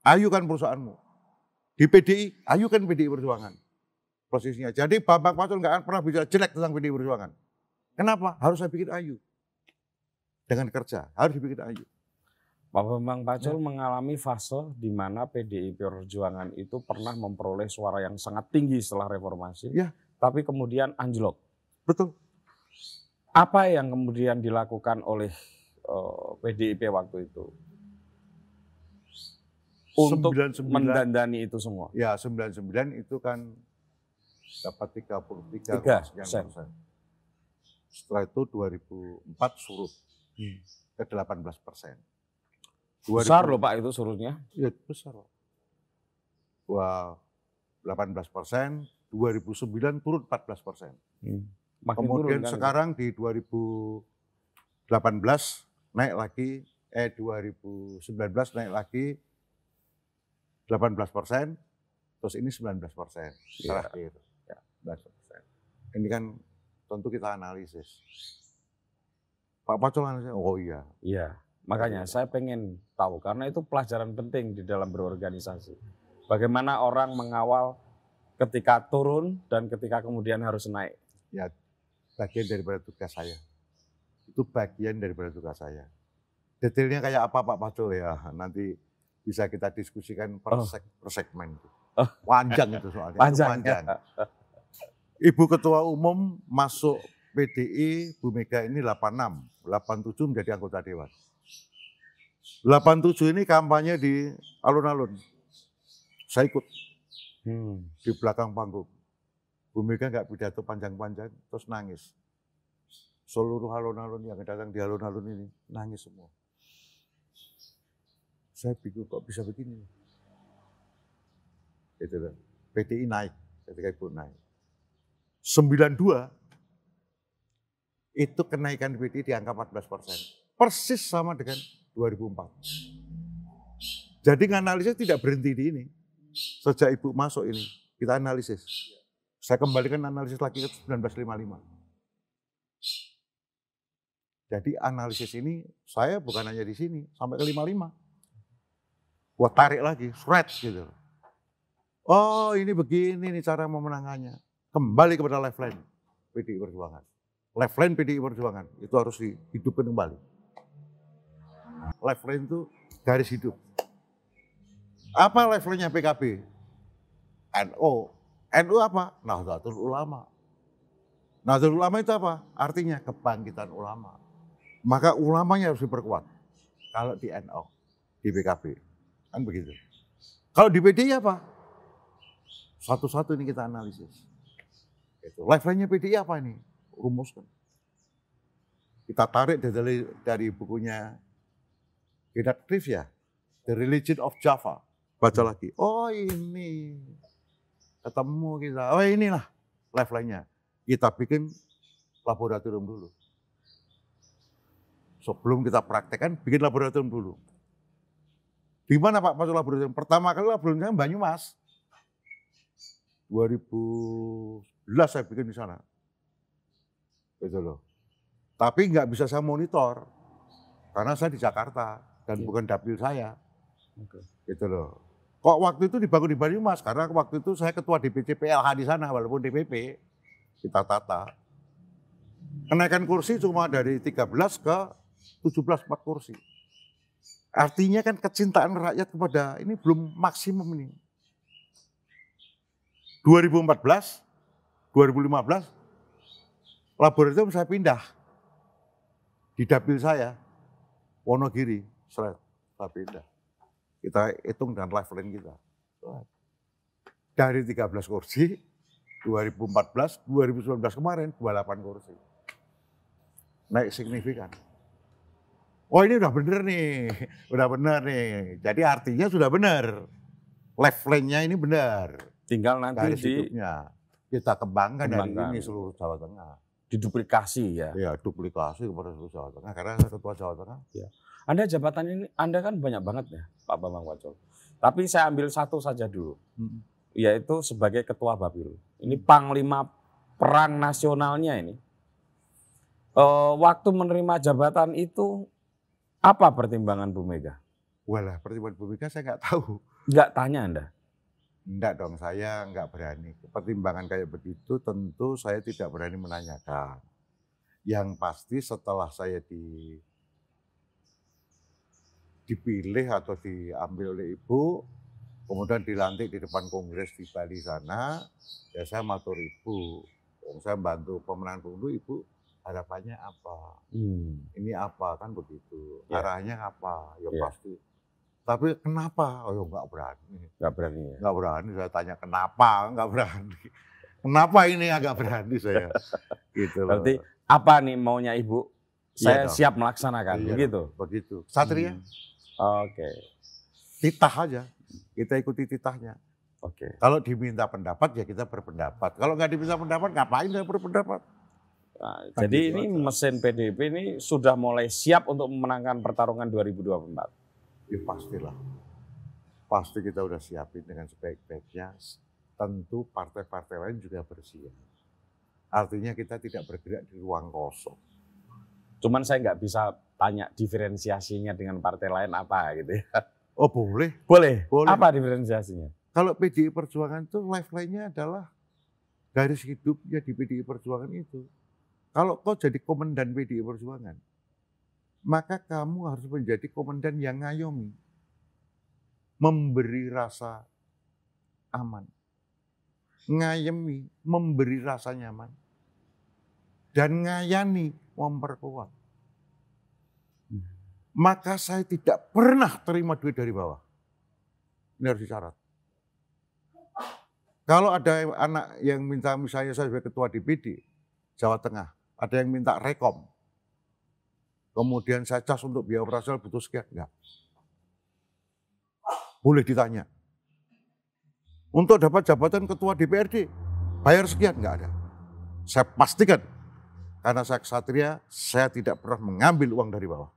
Ayu kan perusahaanmu. Di PDI, ayo kan PDI Perjuangan prosesnya. Jadi Bapak Pasul nggak pernah bicara jelek tentang PDI Perjuangan. Kenapa? Harus saya bikin ayu. Dengan kerja, harus dibikin ayu. Pak Bambang Pacul ya. mengalami fase di mana PDI Perjuangan itu pernah memperoleh suara yang sangat tinggi setelah reformasi, ya. tapi kemudian anjlok. Betul. Apa yang kemudian dilakukan oleh uh, eh, PDIP waktu itu? untuk 99, mendandani itu semua. Ya, 99 itu kan dapat 33 3 persen. persen. Setelah itu 2004 surut hmm. ke 18 persen. besar loh Pak itu surutnya. Iya besar loh. Wah, 18 persen, 2009 turun 14 persen. Hmm. Kemudian turun, kan, sekarang kan? di 2018 naik lagi, eh 2019 naik lagi 18 persen, terus ini 19 persen iya. terakhir. Ya. 19 persen. Ini kan tentu kita analisis. Pak Pacul analisis, oh iya. Iya, makanya iya. saya pengen tahu karena itu pelajaran penting di dalam berorganisasi. Bagaimana orang mengawal ketika turun dan ketika kemudian harus naik. Ya, bagian daripada tugas saya. Itu bagian daripada tugas saya. Detailnya kayak apa Pak Pacul ya, nanti bisa kita diskusikan per, oh. seg, per segmen itu. Oh. Panjang itu soalnya. Panjang. Itu ya. panjang. Ibu Ketua Umum masuk PDI Bu Mega ini 86, 87 menjadi anggota dewan. 87 ini kampanye di alun-alun. Saya ikut hmm. di belakang panggung. Bu Mega nggak pidato panjang-panjang, terus nangis. Seluruh alun-alun yang datang di alun-alun ini nangis semua. Saya pikir kok bisa begini. Itu loh. Kan. PTI naik, ketika itu naik. 92 itu kenaikan PTI di angka 14 persen. Persis sama dengan 2004. Jadi analisis tidak berhenti di ini. Sejak Ibu masuk ini, kita analisis. Saya kembalikan analisis lagi ke 1955. Jadi analisis ini saya bukan hanya di sini, sampai ke 55. Gua tarik lagi, shred gitu. Oh ini begini ini cara memenangannya. Kembali kepada lifeline PDI Perjuangan. Lifeline PDI Perjuangan itu harus dihidupkan kembali. Lifeline itu garis hidup. Apa lifeline-nya PKB? NO. NU apa? Nahdlatul Ulama. Nahdlatul Ulama itu apa? Artinya kebangkitan ulama. Maka ulamanya harus diperkuat. Kalau di NO, di PKB. Kan begitu. Kalau di PDI apa? Satu-satu ini kita analisis. Itu. Lifeline-nya PDI apa ini? Rumuskan. Kita tarik dari, dari bukunya Gedaktif ya. The Religion of Java. Baca hmm. lagi. Oh ini. Ketemu kita. Oh inilah lifeline-nya. Kita bikin laboratorium dulu. Sebelum kita praktekkan, bikin laboratorium dulu. Di mana Pak masuk laboratorium? Pertama kali laboratorium Banyumas. 2011 saya bikin di sana. itu loh. Tapi nggak bisa saya monitor. Karena saya di Jakarta dan yeah. bukan dapil saya. Okay. Itu loh. Kok waktu itu dibangun di Banyumas? Karena waktu itu saya ketua DPC PLH di sana walaupun DPP. Kita tata. Kenaikan kursi cuma dari 13 ke 17 4 kursi. Artinya kan kecintaan rakyat kepada ini belum maksimum ini. 2014, 2015, laboratorium saya pindah di dapil saya, Wonogiri, selain saya pindah. Kita hitung dan leveling kita. Dari 13 kursi, 2014, 2019 kemarin 28 kursi. Naik signifikan. Oh ini udah bener nih, udah bener nih. Jadi artinya sudah bener. levelnya ini bener. Tinggal nanti Garis di... Hidupnya. Kita kembangkan, kembangkan dari ini seluruh Jawa Tengah. Diduplikasi ya? Iya, duplikasi kepada seluruh Jawa Tengah. Karena ketua Jawa Tengah. Ya. Anda jabatan ini, Anda kan banyak banget ya Pak Bambang Wacol. Tapi saya ambil satu saja dulu. Hmm. Yaitu sebagai ketua Babil. Ini panglima perang nasionalnya ini. E, waktu menerima jabatan itu apa pertimbangan Bu Mega? Walah, pertimbangan Bu Mega saya nggak tahu. Nggak tanya Anda? Nggak dong, saya nggak berani. Pertimbangan kayak begitu tentu saya tidak berani menanyakan. Yang pasti setelah saya di dipilih atau diambil oleh ibu, kemudian dilantik di depan kongres di Bali sana, ya saya matur ibu, saya bantu pemenangan pemilu ibu harapannya apa, hmm. ini apa kan begitu, yeah. arahnya apa, ya yeah. pasti. Tapi kenapa? Oh, ya nggak berani. Nggak berani. Ya? Nggak berani. Saya tanya kenapa? Nggak berani. Kenapa ini agak berani saya? gitu. Loh. Berarti apa nih maunya ibu? Iya saya iya siap melaksanakan. Iya begitu. Dong. Begitu. Satria. Hmm. Oke. Okay. Titah aja. Kita ikuti titahnya. Oke. Okay. Kalau diminta pendapat ya kita berpendapat. Kalau nggak diminta pendapat ngapain saya berpendapat? Nah, jadi ini mesin PDIP ini sudah mulai siap untuk memenangkan pertarungan 2024. Ya pastilah. Pasti kita sudah siapin dengan sebaik-baiknya. Tentu partai-partai lain juga bersiap. Artinya kita tidak bergerak di ruang kosong. Cuman saya nggak bisa tanya diferensiasinya dengan partai lain apa gitu ya. Oh boleh. Boleh. boleh. Apa diferensiasinya? Kalau PDI Perjuangan itu lifeline-nya adalah garis hidupnya di PDI Perjuangan itu kalau kau jadi komandan PDI Perjuangan, maka kamu harus menjadi komandan yang ngayomi. Memberi rasa aman. ngayomi memberi rasa nyaman. Dan ngayani, memperkuat. Maka saya tidak pernah terima duit dari bawah. Ini harus disyarat. Kalau ada anak yang minta misalnya saya sebagai ketua DPD, Jawa Tengah, ada yang minta rekom. Kemudian saya cas untuk biaya operasional butuh sekian. Enggak. Boleh ditanya. Untuk dapat jabatan ketua DPRD, bayar sekian. Enggak ada. Saya pastikan. Karena saya kesatria, saya tidak pernah mengambil uang dari bawah.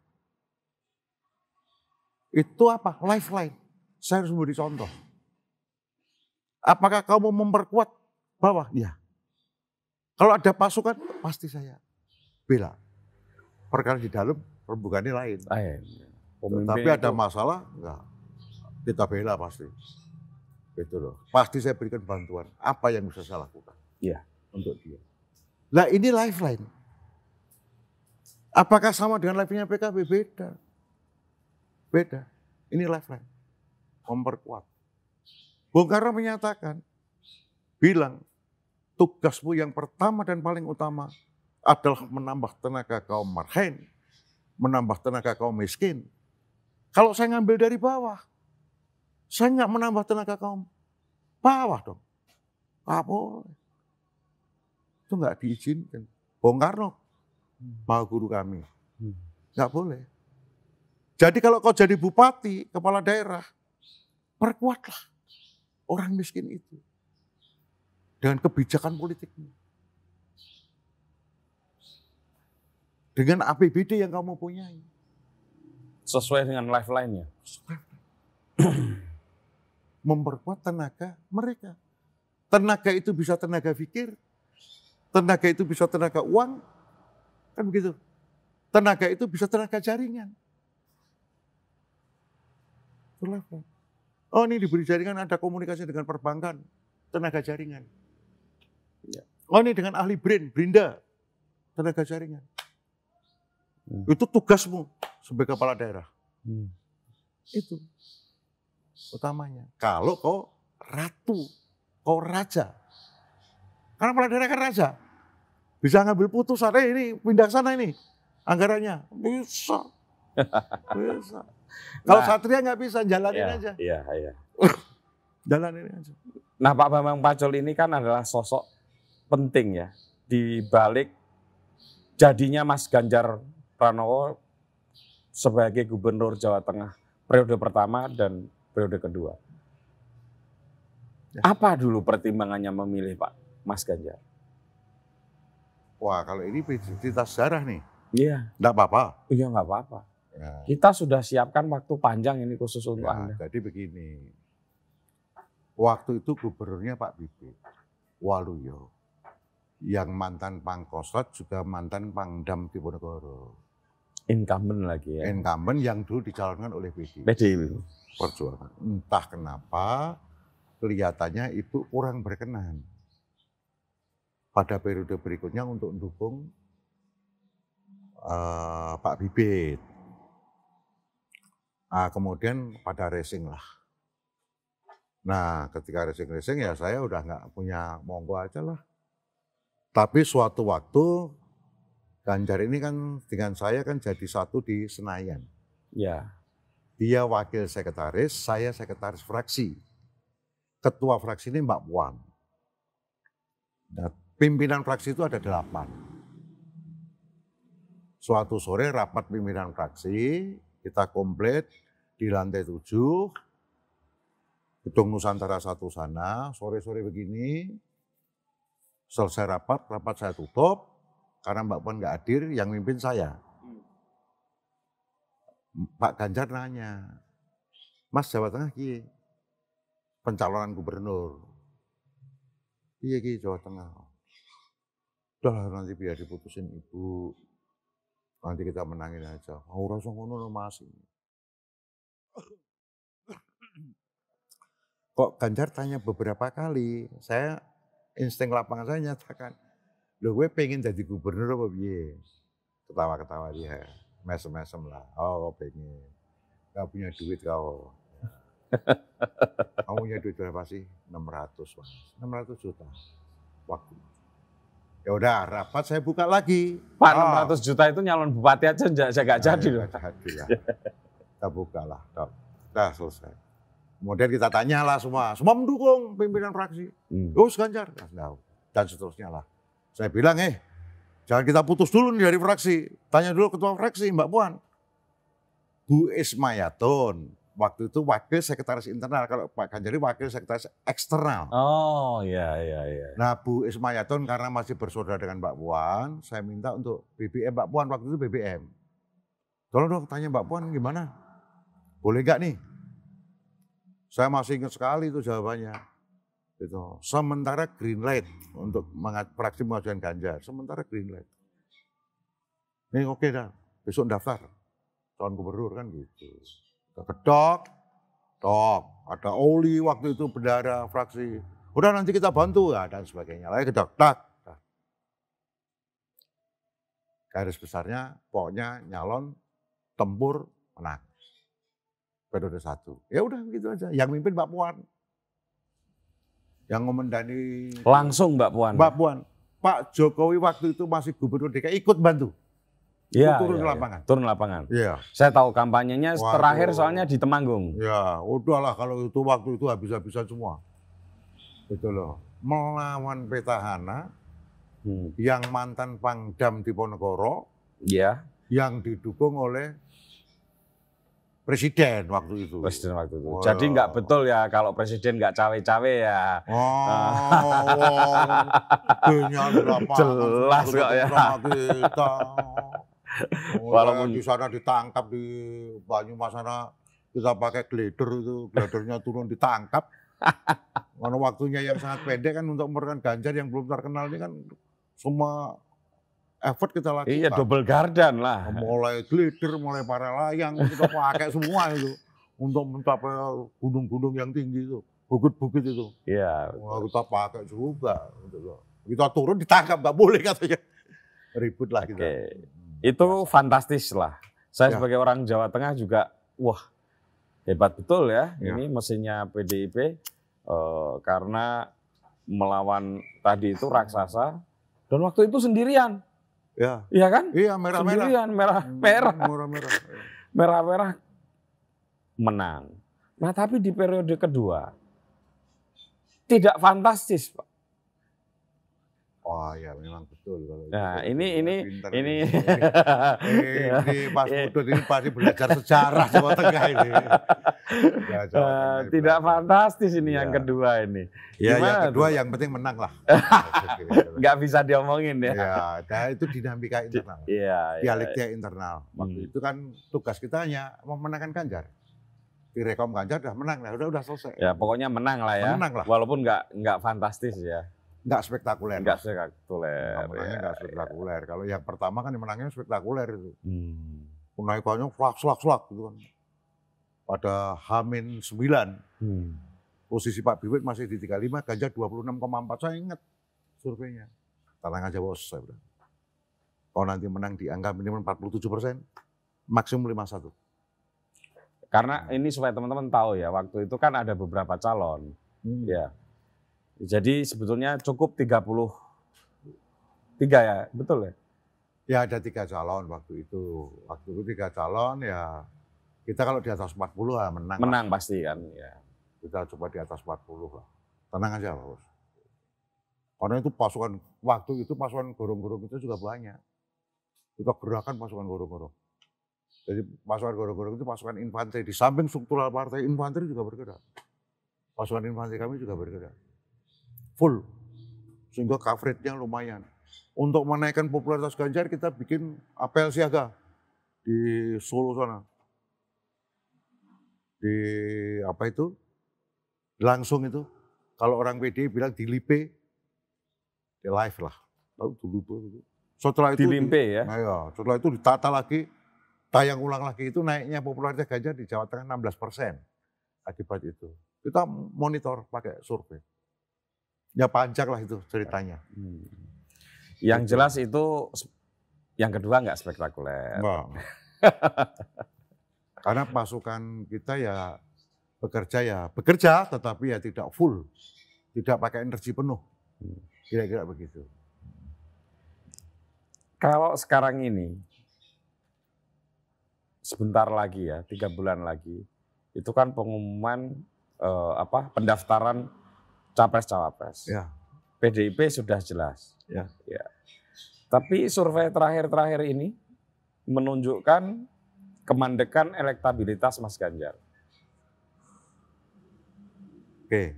Itu apa? Lifeline. Saya harus memberi contoh. Apakah kamu memperkuat bawah? Iya. Kalau ada pasukan pasti saya bela. Perkara di dalam perbukannya lain. Lain. Ya. Tapi ada masalah enggak. Ya, kita bela pasti. Itu loh. Pasti saya berikan bantuan. Apa yang bisa saya lakukan? Iya, untuk dia. Nah ini lifeline. Apakah sama dengan lifeline PKB? Beda. Beda. Ini lifeline. Memperkuat. Bung Karno menyatakan, bilang tugasmu yang pertama dan paling utama adalah menambah tenaga kaum marhain, menambah tenaga kaum miskin. Kalau saya ngambil dari bawah, saya nggak menambah tenaga kaum bawah dong. Nggak Itu nggak diizinkan. Bung Karno, hmm. mau guru kami. Hmm. Nggak boleh. Jadi kalau kau jadi bupati, kepala daerah, perkuatlah orang miskin itu dengan kebijakan politiknya, Dengan APBD yang kamu punya. Sesuai dengan lifeline-nya. Memperkuat tenaga mereka. Tenaga itu bisa tenaga pikir, tenaga itu bisa tenaga uang, kan begitu. Tenaga itu bisa tenaga jaringan. Oh ini diberi jaringan ada komunikasi dengan perbankan, tenaga jaringan. Oh ini dengan ahli brain, Brinda, tenaga jaringan. Hmm. Itu tugasmu sebagai kepala daerah. Hmm. Itu utamanya. Kalau kau ratu, kau raja. Karena kepala daerah kan raja. Bisa ngambil putusan, eh ini pindah sana ini anggarannya. Bisa. Bisa. Kalau nah, satria nggak bisa, jalanin iya, aja. Iya, iya. jalanin aja. Nah Pak Bambang Pacul ini kan adalah sosok penting ya di balik jadinya Mas Ganjar Pranowo sebagai Gubernur Jawa Tengah periode pertama dan periode kedua. Ya. Apa dulu pertimbangannya memilih Pak Mas Ganjar? Wah kalau ini cerita sejarah nih. Iya. Enggak apa-apa. Iya enggak apa-apa. Ya. Kita sudah siapkan waktu panjang ini khusus untuk ya, Anda. Jadi begini, waktu itu gubernurnya Pak Bibit, Waluyo yang mantan Pangkostrat juga mantan Pangdam Diponegoro. Incumbent lagi ya. Incumbent yang dulu dicalonkan oleh PD. PD Perjuangan. Entah kenapa kelihatannya Ibu kurang berkenan pada periode berikutnya untuk mendukung uh, Pak Bibit. Nah, kemudian pada racing lah. Nah, ketika racing-racing ya saya udah nggak punya monggo aja lah tapi suatu waktu Ganjar ini kan dengan saya kan jadi satu di Senayan. Ya. Dia wakil sekretaris, saya sekretaris fraksi. Ketua fraksi ini Mbak Puan. Nah, pimpinan fraksi itu ada delapan. Suatu sore rapat pimpinan fraksi, kita komplit di lantai tujuh, gedung Nusantara satu sana, sore-sore begini, Selesai rapat, rapat saya tutup karena Mbak Puan nggak hadir, yang mimpin saya. Hmm. Pak Ganjar nanya, Mas Jawa Tengah ki pencalonan gubernur. Iya ki Jawa Tengah. Udah nanti biar diputusin ibu. Nanti kita menangin aja. Mau rasa ngono mas Kok Ganjar tanya beberapa kali, saya insting lapangan saya nyatakan, lo gue pengen jadi gubernur apa biye? Ketawa-ketawa dia, mesem-mesem lah. Oh, pengen. Gak punya duit kau. Kamu punya duit berapa sih? 600, Mas. 600 juta. Waktu. Ya udah, rapat saya buka lagi. Pak, oh. Ah. 600 juta itu nyalon bupati aja saya gak nah, jadi loh. Kita buka lah. selesai. Kemudian kita tanya lah semua, semua mendukung pimpinan fraksi. Hmm. Oh, Ganjar, nah, dan seterusnya lah. Saya bilang, eh, jangan kita putus dulu nih dari fraksi. Tanya dulu ketua fraksi, Mbak Puan. Bu Ismayatun, waktu itu wakil sekretaris internal, kalau Pak ini wakil sekretaris eksternal. Oh, iya, iya, iya. Nah, Bu Ismayatun karena masih bersaudara dengan Mbak Puan, saya minta untuk BBM, Mbak Puan waktu itu BBM. Tolong dong tanya Mbak Puan gimana? Boleh gak nih saya masih ingat sekali itu jawabannya. Itu sementara green light untuk praksi mengajukan Ganjar, sementara green light. Ini oke okay dah, besok daftar tahun gubernur kan gitu. Kita kedok, tok, ada Oli waktu itu bendara fraksi. Udah nanti kita bantu ya dan sebagainya. Lagi kedok, tak, nah. garis besarnya pokoknya nyalon tempur menang periode satu. Ya udah gitu aja. Yang mimpin Mbak Puan. Yang ngomendani langsung Mbak Puan. Mbak Puan. Pak Jokowi waktu itu masih gubernur DKI ikut bantu. Iya, turun ya, ke iya. lapangan. Ya. Turun ke lapangan. Iya. Saya tahu kampanyenya terakhir soalnya di Temanggung. Iya, udahlah kalau itu waktu itu habis-habisan semua. Itu loh. Melawan petahana hmm. yang mantan Pangdam Diponegoro. Iya. Yang didukung oleh presiden waktu itu. Presiden waktu itu. Oh, Jadi nggak betul ya kalau presiden nggak cawe-cawe ya. Oh, wow. jelas kok ya. Kita. Oh, Walaupun di sana ditangkap di Banyumas sana kita pakai glider itu, glidernya turun ditangkap. Karena waktunya yang sangat pendek kan untuk memberikan Ganjar yang belum terkenal ini kan semua effort kita lakukan. Iya, double garden lah. Mulai glider, mulai para layang kita pakai semua itu untuk mencapai gunung-gunung yang tinggi itu, bukit-bukit itu. Iya. Wah, kita pakai juga gitu Kita turun ditangkap nggak boleh katanya. Ribut lah kita. Okay. Hmm, itu ya. fantastis lah. Saya ya. sebagai orang Jawa Tengah juga wah hebat betul ya, ya. ini mesinnya PDIP Uh, eh, karena melawan tadi itu raksasa dan waktu itu sendirian Ya. Iya kan? Iya, merah-merah. merah-merah. Hmm, merah-merah. Ya. merah-merah menang. Nah, tapi di periode kedua tidak fantastis, Pak. Oh ya memang betul kalau Nah, itu, ini iya, ini ini ini, ini Mas Budut iya. ini pasti belajar sejarah Jawa Tengah ini. Ya, Jawa eh, Tengah, uh, tidak benar. fantastis iya. ini ya. yang kedua ini. Ya, Gimana yang kedua itu? yang penting menang lah. Nah, gitu. Gak bisa diomongin ya. Ya, itu dinamika internal. Iya, ya, Dialektika ya. internal. Waktu hmm. itu kan tugas kita hanya memenangkan Ganjar Direkom Ganjar udah menang, lah, udah udah selesai. Ya pokoknya menang lah ya. Menang lah. Walaupun nggak nggak fantastis ya nggak spektakuler. Nggak spektakuler. menangnya iya, nggak spektakuler. Iya. Kalau yang pertama kan menangnya spektakuler itu. Hmm. Kenaikannya flak flak flak gitu kan. Pada Hamin 9, hmm. posisi Pak Biwet masih di 35, Ganjar 26,4. Saya ingat surveinya. Tenang aja bos, saya bilang. Kalau nanti menang di angka puluh 47 persen, maksimum 51. Karena ini supaya teman-teman tahu ya, waktu itu kan ada beberapa calon. Hmm. Ya, jadi sebetulnya cukup 30 tiga ya, betul ya? Ya ada tiga calon waktu itu. Waktu itu tiga calon ya kita kalau di atas 40 ah, lah menang. Menang lah. pasti kan ya. Kita coba di atas 40 lah. Tenang aja Pak Bos. Karena itu pasukan waktu itu pasukan gorong-gorong itu juga banyak. Kita gerakan pasukan gorong-gorong. Jadi pasukan gorong-gorong itu pasukan infanteri. Di samping struktural partai infanteri juga bergerak. Pasukan infanteri kami juga bergerak full. Sehingga coveragenya lumayan. Untuk menaikkan popularitas Ganjar kita bikin apel siaga di Solo sana. Di apa itu? Langsung itu. Kalau orang PD bilang di Lipe, di live lah. Lalu dulu itu. Setelah itu dilimpe di, ya. Nah ya, setelah itu ditata lagi, tayang ulang lagi itu naiknya popularitas Ganjar di Jawa Tengah 16 persen akibat itu. Kita monitor pakai survei. Ya panjang lah itu ceritanya. Hmm. Yang gitu. jelas itu yang kedua nggak spektakuler. Karena pasukan kita ya bekerja ya bekerja tetapi ya tidak full. Tidak pakai energi penuh. Hmm. Kira-kira begitu. Kalau sekarang ini sebentar lagi ya, tiga bulan lagi, itu kan pengumuman eh, apa pendaftaran capres-cawapres. Ya. PDIP sudah jelas. Ya. ya. Tapi survei terakhir-terakhir ini menunjukkan kemandekan elektabilitas Mas Ganjar. Oke.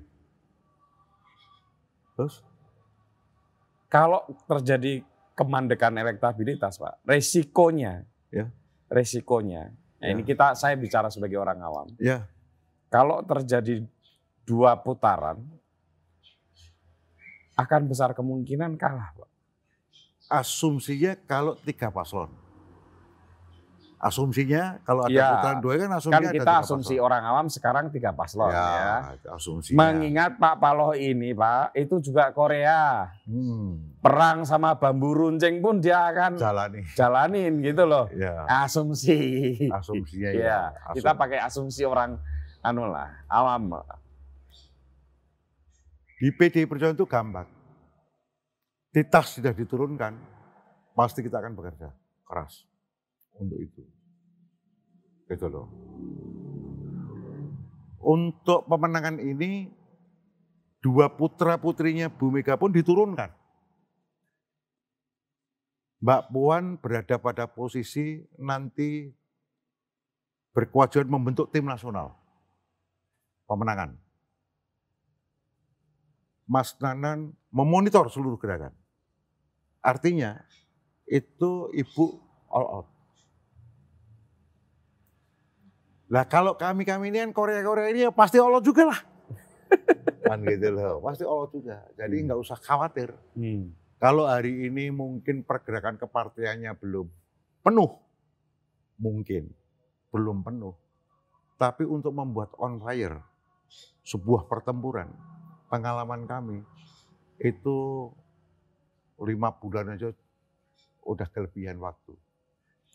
Terus? Kalau terjadi kemandekan elektabilitas, Pak, resikonya, ya. resikonya. Nah, ya. Ini kita, saya bicara sebagai orang awam. Ya. Kalau terjadi dua putaran, akan besar kemungkinan kalah, Pak. Asumsinya kalau tiga paslon. Asumsinya kalau ada ya, putaran dua kan asumsinya kan kita ada asumsi paslon. orang awam sekarang tiga paslon ya. ya. Asumsinya. Mengingat Pak Paloh ini Pak itu juga Korea. Hmm. Perang sama bambu runcing pun dia akan jalani. Jalanin gitu loh. Ya. Asumsi. Asumsinya ya. ya. Asum. Kita pakai asumsi orang anu lah awam. Di PD Perjuangan itu gampang. Titas sudah diturunkan, pasti kita akan bekerja keras untuk itu. itu loh. Untuk pemenangan ini, dua putra putrinya Bu Mega pun diturunkan. Mbak Puan berada pada posisi nanti berkewajiban membentuk tim nasional pemenangan. Mas Nanan memonitor seluruh gerakan. Artinya itu ibu all out. Lah kalau kami-kami ini kan Korea-Korea ini ya pasti all out juga lah. Kan gitu loh, pasti all out juga. Jadi hmm. nggak hmm. usah khawatir. Hmm. Kalau hari ini mungkin pergerakan kepartiannya belum penuh, mungkin belum penuh. Tapi untuk membuat on fire sebuah pertempuran pengalaman kami itu lima bulan aja udah kelebihan waktu.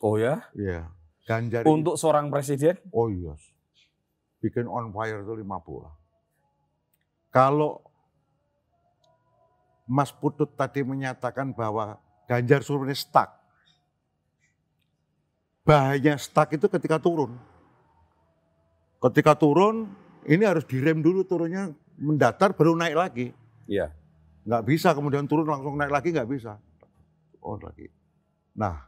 Oh ya? Iya. Ganjar untuk seorang presiden? Oh iya. Yes. Bikin on fire itu lima bulan. Kalau Mas Putut tadi menyatakan bahwa Ganjar Suryo stuck. Bahaya stuck itu ketika turun. Ketika turun, ini harus direm dulu turunnya Mendatar baru naik lagi. Iya. Nggak bisa kemudian turun langsung naik lagi nggak bisa. Oh lagi. Nah,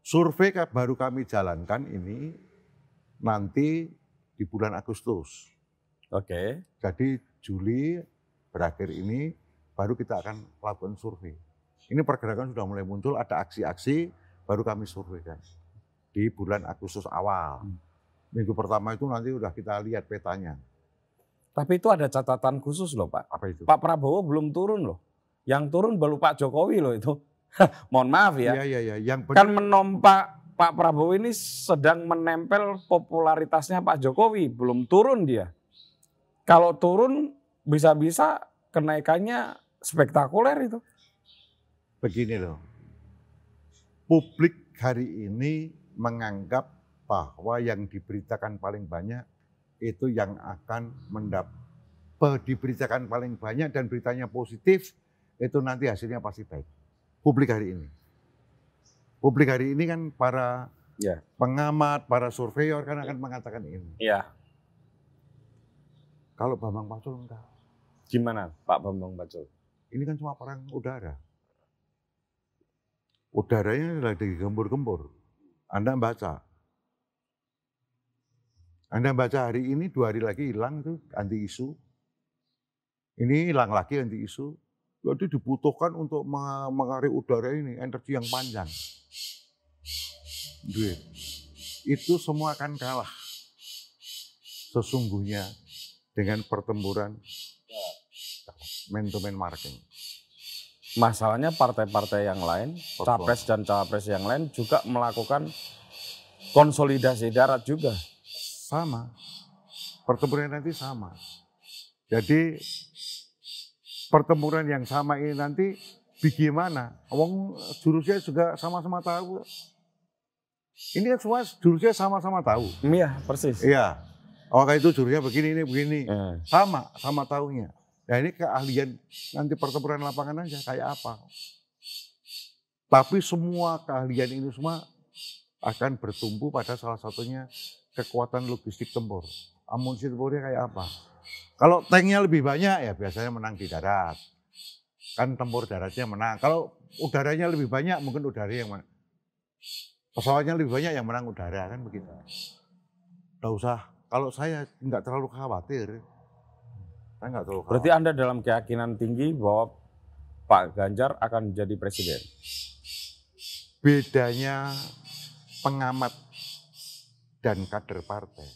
survei baru kami jalankan ini nanti di bulan Agustus. Oke. Okay. Jadi Juli berakhir ini baru kita akan lakukan survei. Ini pergerakan sudah mulai muncul, ada aksi-aksi baru kami surveikan di bulan Agustus awal. Hmm. Minggu pertama itu nanti sudah kita lihat petanya. Tapi itu ada catatan khusus loh Pak. Apa itu? Pak Prabowo belum turun loh. Yang turun baru Pak Jokowi loh itu. Mohon maaf ya. Iya, iya, iya. Yang Kan menompak Pak Prabowo ini sedang menempel popularitasnya Pak Jokowi. Belum turun dia. Kalau turun bisa-bisa kenaikannya spektakuler itu. Begini loh. Publik hari ini menganggap bahwa yang diberitakan paling banyak itu yang akan mendapat diberitakan paling banyak dan beritanya positif itu nanti hasilnya pasti baik. Publik hari ini. Publik hari ini kan para yeah. pengamat, para surveyor kan akan mengatakan ini. Iya. Kalau Bambang Pacul enggak. Gimana Pak Bambang Pacul? Ini kan cuma perang udara. Udaranya lagi gembur gembur Anda baca, anda baca hari ini, dua hari lagi hilang itu anti isu. Ini hilang lagi anti isu. Jadi dibutuhkan untuk mengarik udara ini, energi yang panjang. Duit. Itu semua akan kalah. Sesungguhnya dengan pertempuran main to marking. Masalahnya partai-partai yang lain, capres dan cawapres yang lain juga melakukan konsolidasi darat juga sama. Pertempuran nanti sama. Jadi pertempuran yang sama ini nanti bagaimana? Wong jurusnya juga sama-sama tahu. Ini kan semua jurusnya sama-sama tahu. Iya, persis. Iya. Oh itu jurusnya begini, ini begini. Eh. Sama, sama tahunya. Nah ini keahlian nanti pertempuran lapangan aja kayak apa. Tapi semua keahlian ini semua akan bertumbuh pada salah satunya kekuatan logistik tempur. Amunisi tempurnya kayak apa? Kalau tanknya lebih banyak ya biasanya menang di darat. Kan tempur daratnya menang. Kalau udaranya lebih banyak mungkin udara yang menang. Pesawatnya lebih banyak yang menang udara kan begitu. Tidak usah. Kalau saya nggak terlalu khawatir. Saya nggak terlalu khawatir. Berarti Anda dalam keyakinan tinggi bahwa Pak Ganjar akan jadi presiden? Bedanya pengamat dan kader partai.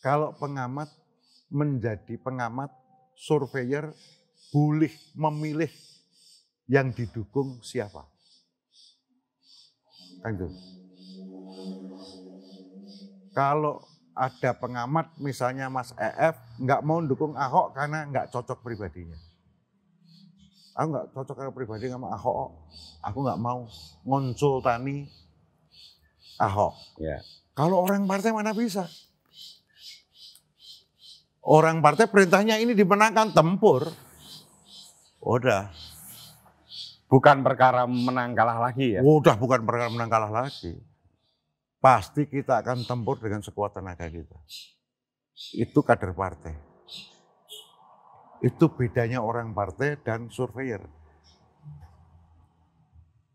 Kalau pengamat menjadi pengamat, surveyor boleh memilih yang didukung siapa. Kan gitu. Kalau ada pengamat misalnya Mas EF nggak mau dukung Ahok karena nggak cocok pribadinya. Aku nggak cocok karena pribadi sama Ahok. Aku nggak mau ngonsultani Ahok. Ya. Kalau orang partai mana bisa? Orang partai perintahnya ini dimenangkan tempur. Udah. Bukan perkara menang kalah lagi ya? Udah bukan perkara menang kalah lagi. Pasti kita akan tempur dengan sekuat tenaga kita. Itu kader partai. Itu bedanya orang partai dan surveyor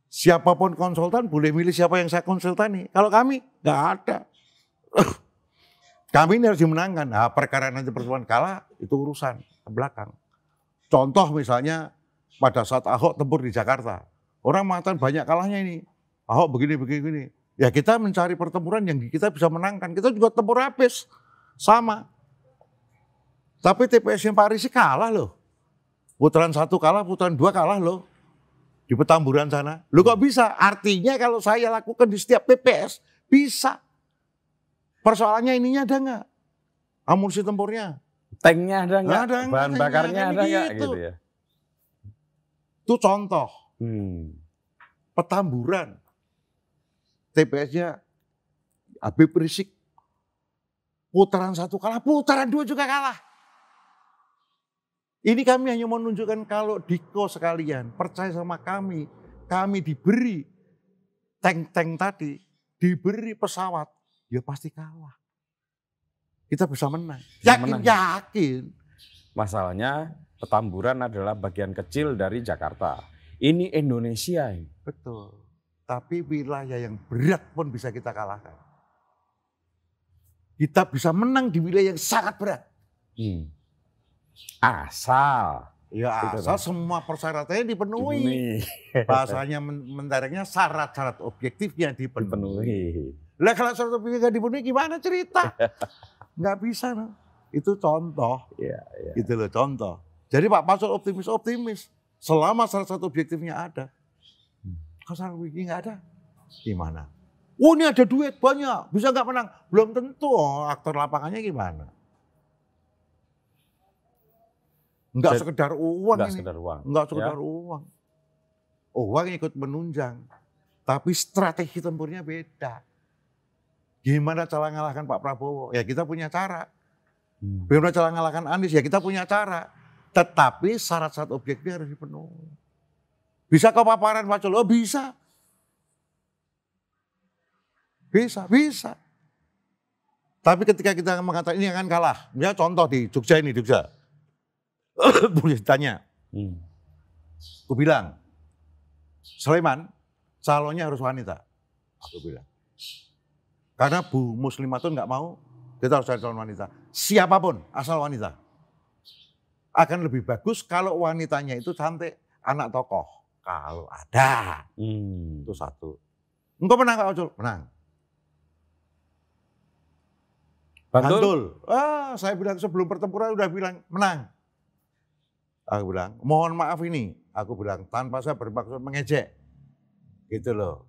siapapun konsultan boleh milih siapa yang saya konsultani. Kalau kami nggak ada. kami ini harus dimenangkan. Nah, perkara nanti persoalan kalah itu urusan ke belakang. Contoh misalnya pada saat Ahok tempur di Jakarta. Orang mengatakan banyak kalahnya ini. Ahok begini, begini, begini. Ya kita mencari pertempuran yang kita bisa menangkan. Kita juga tempur habis. Sama. Tapi TPS yang Paris kalah loh. Putaran satu kalah, putaran dua kalah loh di Petamburan sana. Lu kok bisa? Artinya kalau saya lakukan di setiap PPS bisa. Persoalannya ininya ada nggak? Amunisi tempurnya? Tanknya ada nggak? Ada Bahan tanknya, bakarnya ada nggak? Gitu. gitu ya. Itu contoh. Hmm. Petamburan. TPS-nya Habib Rizik. Putaran satu kalah, putaran dua juga kalah. Ini kami hanya menunjukkan kalau diko sekalian percaya sama kami, kami diberi tank-tank tadi, diberi pesawat, ya pasti kalah. Kita bisa menang. yakin, yakin. Masalahnya Petamburan adalah bagian kecil dari Jakarta. Ini Indonesia. Betul. Tapi wilayah yang berat pun bisa kita kalahkan. Kita bisa menang di wilayah yang sangat berat. Hmm Asal. Ya gitu kan? asal itu, semua persyaratannya dipenuhi. dipenuhi. Bahasanya mendareknya syarat-syarat objektifnya dipenuhi. dipenuhi. Lah kalau syarat objektif nggak dipenuhi gimana cerita? nggak bisa. No. Itu contoh. Ya, ya. Itu iya. gitu loh contoh. Jadi Pak masuk optimis-optimis. Selama syarat-syarat objektifnya ada. Hmm. Kalau syarat objektif nggak ada, gimana? Oh ini ada duit banyak, bisa nggak menang? Belum tentu oh, aktor lapangannya gimana? Enggak Jadi, sekedar uang enggak ini. sekedar uang. Enggak sekedar ya. uang. Uang ikut menunjang. Tapi strategi tempurnya beda. Gimana cara ngalahkan Pak Prabowo? Ya kita punya cara. Hmm. Bagaimana cara ngalahkan Anies? Ya kita punya cara. Tetapi syarat-syarat objeknya harus dipenuhi. Bisa kau paparan Pak Oh, bisa. Bisa, bisa. Tapi ketika kita mengatakan ini akan kalah, Ya contoh di Jogja ini, Jogja. boleh ditanya. Hmm. Aku bilang, Sleman calonnya harus wanita. Aku bilang. Karena Bu Muslimatun nggak mau, kita harus cari calon wanita. Siapapun, asal wanita. Akan lebih bagus kalau wanitanya itu cantik, anak tokoh. Kalau ada, hmm. itu satu. Engkau menang Kak Ocul? Menang. Bantul. Bantul. Ah, saya bilang sebelum pertempuran udah bilang menang. Aku bilang, mohon maaf ini. Aku bilang, tanpa saya bermaksud mengejek. Gitu loh.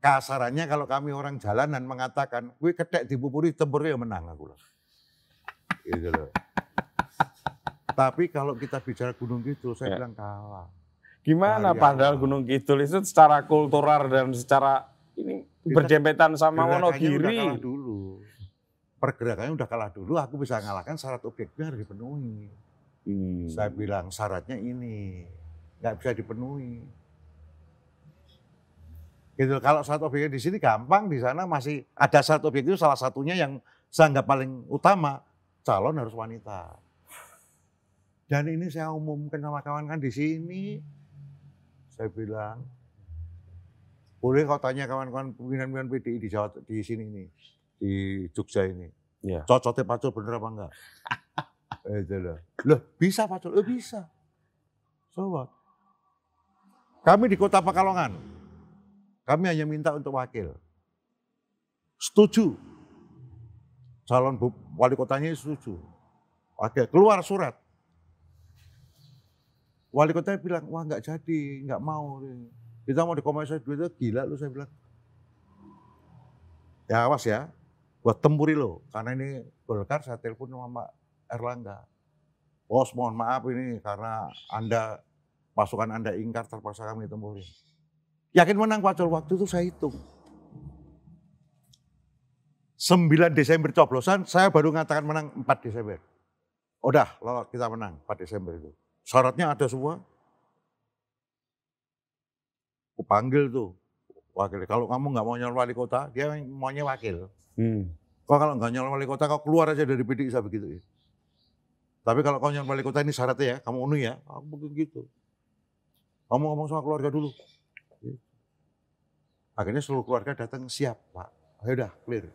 Kasarannya kalau kami orang jalanan mengatakan, gue ketek dibupuri bupuri ya menang aku loh. Gitu loh. Tapi kalau kita bicara Gunung gitu saya ya. bilang kalah. Gimana padahal Gunung Kidul itu secara kultural dan secara ini kita berjembetan sama Wonogiri. dulu. Pergerakannya udah kalah dulu, aku bisa ngalahkan syarat objeknya harus dipenuhi. Hmm. Saya bilang syaratnya ini nggak bisa dipenuhi. Gitu. Kalau satu objek di sini gampang, di sana masih ada satu objek itu salah satunya yang saya anggap paling utama calon harus wanita. Dan ini saya umumkan sama kawan kan di sini. Saya bilang boleh kau tanya kawan-kawan pimpinan-pimpinan PDI di Jawa di sini ini di Jogja ini. Ya. Cocoknya pacul bener apa enggak? eh loh. Loh, bisa Pak Col? Eh, bisa. So Kami di kota Pekalongan. Kami hanya minta untuk wakil. Setuju. Calon wali kotanya setuju. Oke, keluar surat. Wali kotanya bilang, wah nggak jadi, nggak mau. Kita mau dikompensasi duit itu gila lu saya bilang. Ya awas ya, buat tempuri lo. Karena ini Golkar saya telepon sama Pak Erlangga. Bos mohon maaf ini karena Anda, pasukan Anda ingkar terpaksa kami tempurin. Yakin menang pacul waktu itu saya hitung. 9 Desember coblosan, saya baru mengatakan menang 4 Desember. Udah, lalu kita menang 4 Desember itu. Syaratnya ada semua. Kupanggil tuh wakil. Kalau kamu nggak mau nyalon wali kota, dia maunya wakil. Hmm. Kok kalau nggak nyalon wali kota, kau keluar aja dari PDI saya begitu. Ya? Tapi kalau kau yang balik kota ini syaratnya ya, kamu unu ya, aku ah, begitu. Kamu ngomong sama keluarga dulu. Akhirnya seluruh keluarga datang siap, Pak. Ayo udah, clear. Oke.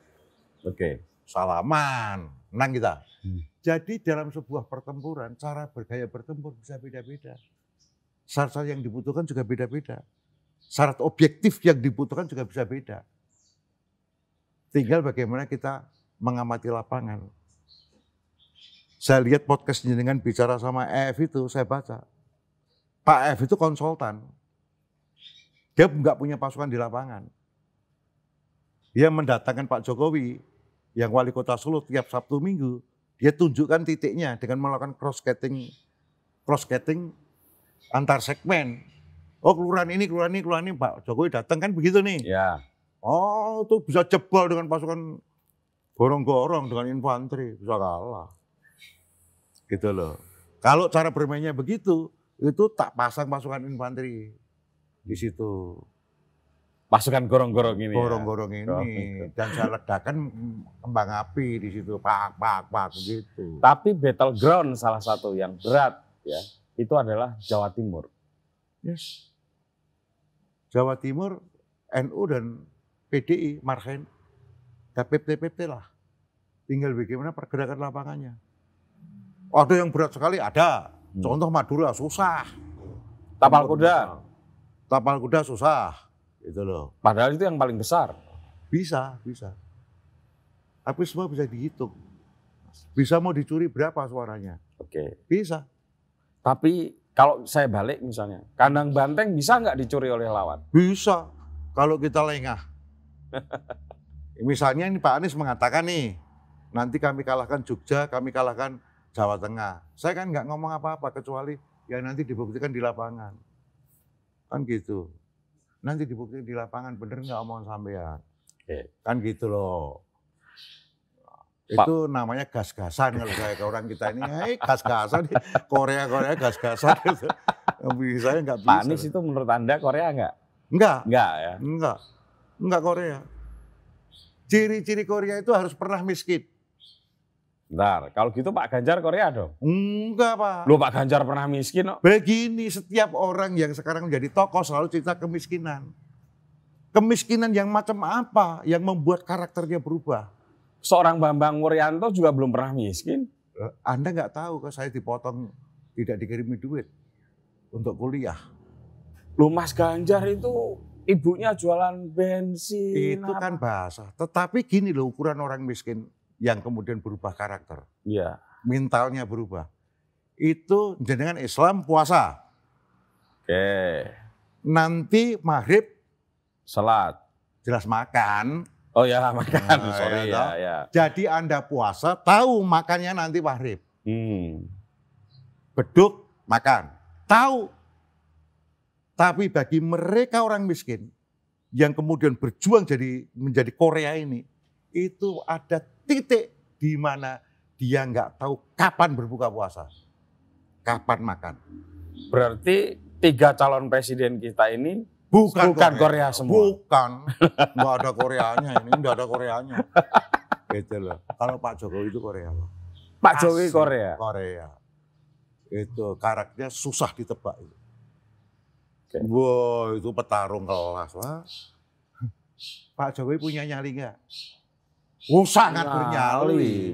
Okay. Salaman, menang kita. Hmm. Jadi dalam sebuah pertempuran, cara bergaya bertempur bisa beda-beda. syarat Syarat yang dibutuhkan juga beda-beda. Syarat objektif yang dibutuhkan juga bisa beda. Tinggal bagaimana kita mengamati lapangan. Saya lihat podcast jenengan bicara sama EF itu, saya baca. Pak EF itu konsultan. Dia nggak punya pasukan di lapangan. Dia mendatangkan Pak Jokowi yang wali kota Solo tiap Sabtu Minggu. Dia tunjukkan titiknya dengan melakukan cross cutting cross cutting antar segmen. Oh kelurahan ini, kelurahan ini, kelurahan ini Pak Jokowi datang kan begitu nih. Ya. Oh itu bisa jebol dengan pasukan gorong-gorong dengan infanteri bisa kalah. Gitu loh. Kalau cara bermainnya begitu, itu tak pasang pasukan infanteri di situ. Pasukan gorong-gorong ini. Ya. Gorong-gorong ya? ini gorong. dan saya ledakan kembang api di situ, pak pak pak gitu. Tapi battle ground salah satu yang berat ya, itu adalah Jawa Timur. Yes. Jawa Timur, NU dan PDI, Marhen, tpt lah. Tinggal bagaimana pergerakan lapangannya. Ada yang berat sekali ada. Hmm. Contoh Madura susah. Tapal kuda. Tapal kuda susah. Itu loh. Padahal itu yang paling besar. Bisa, bisa. Tapi semua bisa dihitung. Bisa mau dicuri berapa suaranya. Oke. Bisa. Tapi kalau saya balik misalnya, kandang banteng bisa nggak dicuri oleh lawan? Bisa. Kalau kita lengah. misalnya ini Pak Anies mengatakan nih, nanti kami kalahkan Jogja, kami kalahkan Jawa Tengah. Saya kan nggak ngomong apa-apa kecuali yang nanti dibuktikan di lapangan. Kan gitu. Nanti dibuktikan di lapangan bener nggak omongan sampean. Kan gitu loh. Pak. Itu namanya gas-gasan kalau saya ke orang kita ini, Hei gas-gasan Korea-Korea gas-gasan gitu. Saya nggak bisa. itu menurut Anda Korea nggak? Nggak. Nggak ya? Nggak. Nggak Korea. Ciri-ciri Korea itu harus pernah miskin. Bentar, kalau gitu Pak Ganjar Korea dong? Enggak Pak. Lu Pak Ganjar pernah miskin Oh? Begini, setiap orang yang sekarang menjadi tokoh selalu cerita kemiskinan. Kemiskinan yang macam apa yang membuat karakternya berubah? Seorang Bambang Wuryanto juga belum pernah miskin. Eh, Anda nggak tahu kalau saya dipotong tidak dikirimi duit untuk kuliah. Lu Mas Ganjar itu ibunya jualan bensin. Itu kan apa? kan bahasa. Tetapi gini loh ukuran orang miskin yang kemudian berubah karakter. Iya. Mentalnya berubah. Itu dengan Islam puasa. Oke. Nanti maghrib salat. Jelas makan. Oh ya makan. Nah, Sorry ya, ya, ya, Jadi anda puasa tahu makannya nanti maghrib. Hmm. Beduk makan. Tahu. Tapi bagi mereka orang miskin yang kemudian berjuang jadi menjadi Korea ini, itu ada titik di mana dia nggak tahu kapan berbuka puasa, kapan makan. Berarti tiga calon presiden kita ini bukan, bukan Korea, Korea semua. Bukan, nggak ada Koreanya ini, nggak ada Koreanya. Gitu loh. Kalau Pak Jokowi itu Korea. Pak Asli Jokowi Korea. Korea. Itu karakternya susah ditebak. Okay. Wow, itu petarung kelas. Pak Jokowi punya nyali nggak? Oh sangat bernyali.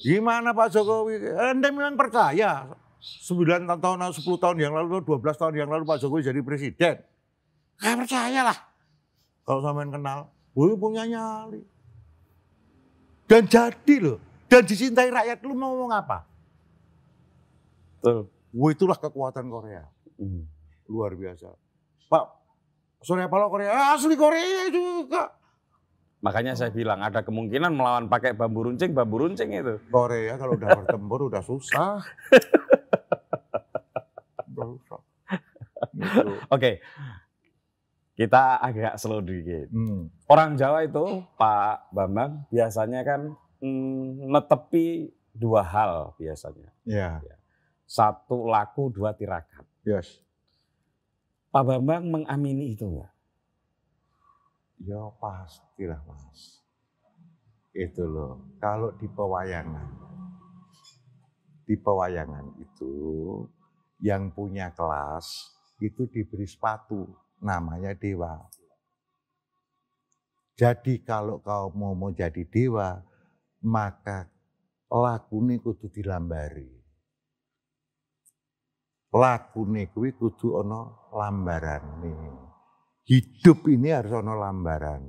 Gimana Pak Jokowi? Anda memang percaya 9 tahun, 10 tahun yang lalu, 12 tahun yang lalu Pak Jokowi jadi presiden. Saya percaya lah. Kalau sama yang kenal, gue punya nyali. Dan jadi loh. Dan dicintai rakyat lu mau ngomong apa? Betul. Uh. itulah kekuatan Korea. Hmm. Luar biasa. Pak, Surya Paloh Korea, eh, asli Korea juga. Makanya saya oh. bilang ada kemungkinan melawan pakai bambu runcing, bambu runcing itu. Korea ya, kalau udah bertempur udah susah. Gitu. Oke. Okay. Kita agak slow dikit. Hmm. Orang Jawa itu, Pak Bambang, biasanya kan mm, netepi dua hal biasanya. Yeah. Ya. Satu laku, dua tirakat. Yes. Pak Bambang mengamini itu enggak? Ya pastilah mas. Itu loh, kalau di pewayangan. Di pewayangan itu yang punya kelas itu diberi sepatu namanya dewa. Jadi kalau kau mau mau jadi dewa, maka lakune kudu dilambari. Lakune kuwi kudu ana lambarane hidup ini harus ono Lambaran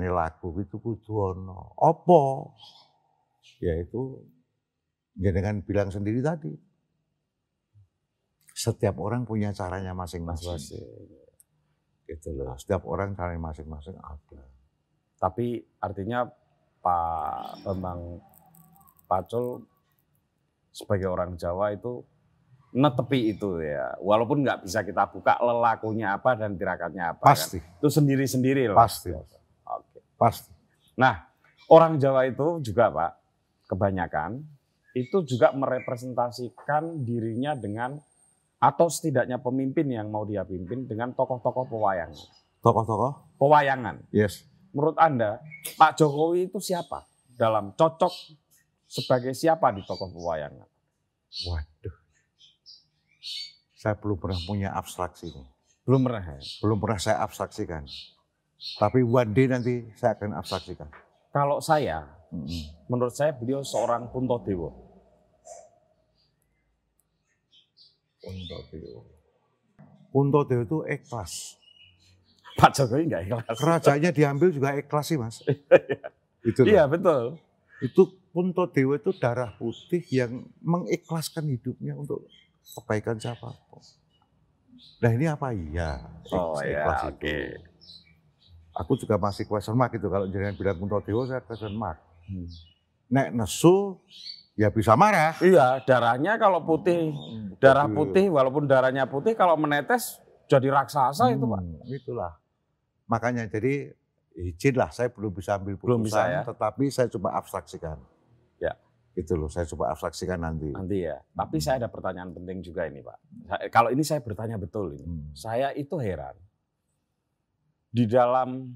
ini laku itu kudu ono. Apa? Yaitu dengan bilang sendiri tadi. Setiap orang punya caranya masing-masing. Gitu loh. Setiap orang caranya masing-masing ada. Tapi artinya Pak Bambang Pacul sebagai orang Jawa itu netepi itu ya. Walaupun nggak bisa kita buka lelakunya apa dan tirakatnya apa. Pasti. Kan? Itu sendiri-sendiri lah. Pasti. Oke. Pasti. Nah, orang Jawa itu juga Pak, kebanyakan itu juga merepresentasikan dirinya dengan atau setidaknya pemimpin yang mau dia pimpin dengan tokoh-tokoh pewayangan. Tokoh-tokoh? Pewayangan. Yes. Menurut Anda, Pak Jokowi itu siapa? Dalam cocok sebagai siapa di tokoh pewayangan? Waduh saya belum pernah punya abstraksi. ini. Belum pernah ya? Belum pernah saya abstraksikan. Tapi one day nanti saya akan abstraksikan. Kalau saya, mm -hmm. menurut saya beliau seorang punto Punto dewa. Punto dewa itu ikhlas. Pak Jokowi enggak ikhlas. Kerajaannya diambil juga ikhlas sih mas. itu iya betul. Itu punto Dewa itu darah putih yang mengikhlaskan hidupnya untuk kebaikan siapa? Nah ini apa iya? Oh iya, oke. Okay. Aku juga masih question mark itu. Kalau jenengan bilang Kunto Dewa, saya question mark. Hmm. Nek nesu, ya bisa marah. Iya, darahnya kalau putih, hmm, darah putih, walaupun darahnya putih, kalau menetes jadi raksasa hmm, itu Pak. Hmm, itulah. Makanya jadi izinlah saya belum bisa ambil putusan, belum bisa, ya? tetapi saya cuma abstraksikan. Itu loh, saya coba afleksikan nanti. Nanti ya. Tapi hmm. saya ada pertanyaan penting juga ini, Pak. kalau ini saya bertanya betul ini. Hmm. Saya itu heran. Di dalam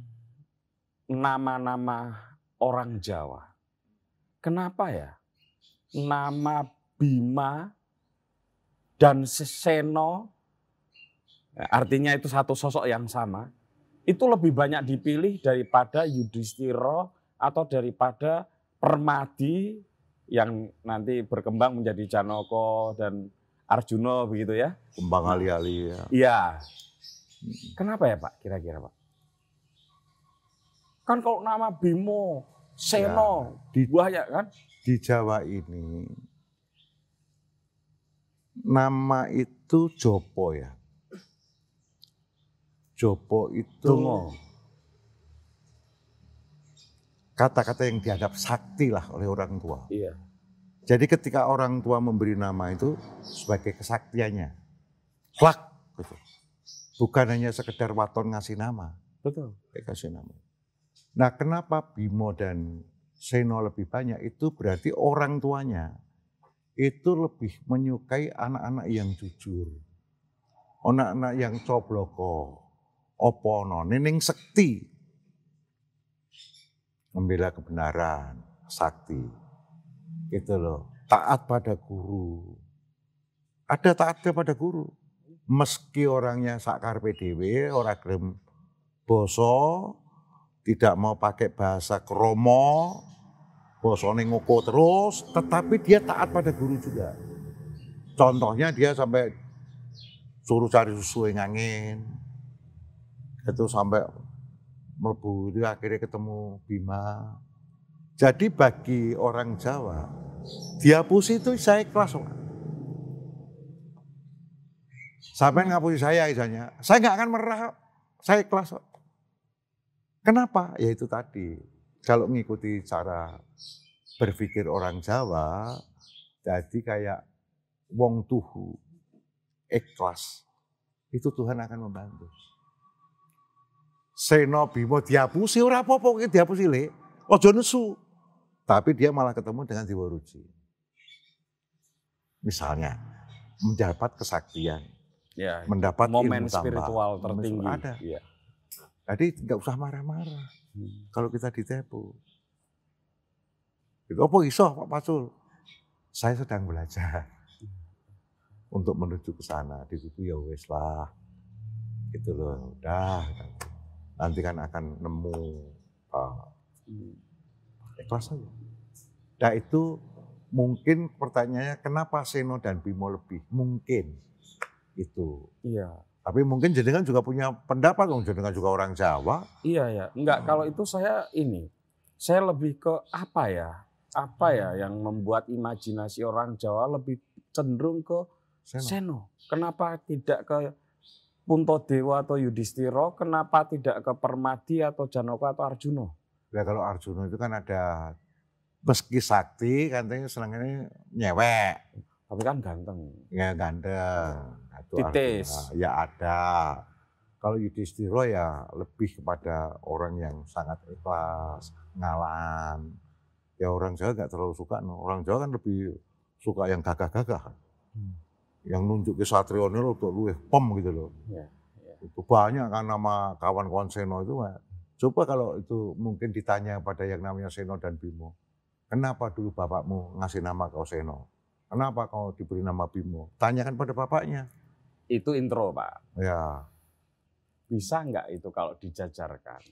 nama-nama orang Jawa. Kenapa ya? Nama Bima dan Seseno artinya itu satu sosok yang sama itu lebih banyak dipilih daripada Yudhistiro atau daripada Permadi yang nanti berkembang menjadi Janoko dan Arjuno begitu ya? Kembang ali nah, alih ya. Iya. Kenapa ya Pak kira-kira Pak? Kan kalau nama Bimo, Seno, ya, di, banyak kan? Di Jawa ini nama itu Jopo ya. Jopo itu Dungo kata-kata yang dianggap sakti lah oleh orang tua. Iya. Jadi ketika orang tua memberi nama itu sebagai kesaktiannya. Klak gitu. Bukan hanya sekedar waton ngasih nama. Betul. Kasih nama. Nah kenapa Bimo dan Seno lebih banyak itu berarti orang tuanya itu lebih menyukai anak-anak yang jujur. Anak-anak yang cobloko. Opono, nining sekti membela kebenaran, sakti. Gitu loh. Taat pada guru. Ada taat pada guru. Meski orangnya sakar PDW, orang krim boso, tidak mau pakai bahasa kromo, boso ngoko terus, tetapi dia taat pada guru juga. Contohnya dia sampai suruh cari susu yang angin, itu sampai melebu itu akhirnya ketemu Bima. Jadi bagi orang Jawa, dia dihapus itu saya kelas. Sampai hmm. ngapusi saya misalnya, saya nggak akan merah, saya kelas. Kenapa? Ya itu tadi, kalau mengikuti cara berpikir orang Jawa, jadi kayak wong tuhu, ikhlas, itu Tuhan akan membantu. Seno Bimo dihapusi ora apa-apa kowe dihapusi le. Aja nesu. Tapi dia malah ketemu dengan Dewa Ruci. Misalnya mendapat kesaktian, ya, mendapat momen ilmu tambah, spiritual tertinggi. Ada. Ya. Jadi nggak usah marah-marah hmm. kalau kita ditepu. Itu apa iso Pak Pacul? Saya sedang belajar untuk menuju ke sana. Di situ ya wes lah. Gitu loh, udah nanti kan akan nemu uh, eh, ikhlas saja. Nah itu mungkin pertanyaannya kenapa Seno dan Bimo lebih? Mungkin itu. Iya. Tapi mungkin jenengan juga punya pendapat dong, jenengan juga orang Jawa. Iya ya, enggak hmm. kalau itu saya ini, saya lebih ke apa ya, apa ya hmm. yang membuat imajinasi orang Jawa lebih cenderung ke Seno. Seno. Kenapa tidak ke Punto Dewa atau Yudhistiro, kenapa tidak ke Permadi atau Janoko atau Arjuna? Ya kalau Arjuna itu kan ada meski sakti katanya senangnya nyewek. Tapi kan ganteng. Ya ganteng. Itu Titis. Arjuna. Ya ada. Kalau Yudhistiro ya lebih kepada orang yang sangat ikhlas, ngalan. Ya orang Jawa nggak terlalu suka. Orang Jawa kan lebih suka yang gagah-gagah. Hmm yang nunjuk ke Satrio ini untuk lu pem gitu loh. Ya, ya. Itu banyak kan nama kawan-kawan Seno itu. Coba kalau itu mungkin ditanya pada yang namanya Seno dan Bimo. Kenapa dulu bapakmu ngasih nama kau Seno? Kenapa kau diberi nama Bimo? Tanyakan pada bapaknya. Itu intro, Pak. Ya. Bisa nggak itu kalau dijajarkan?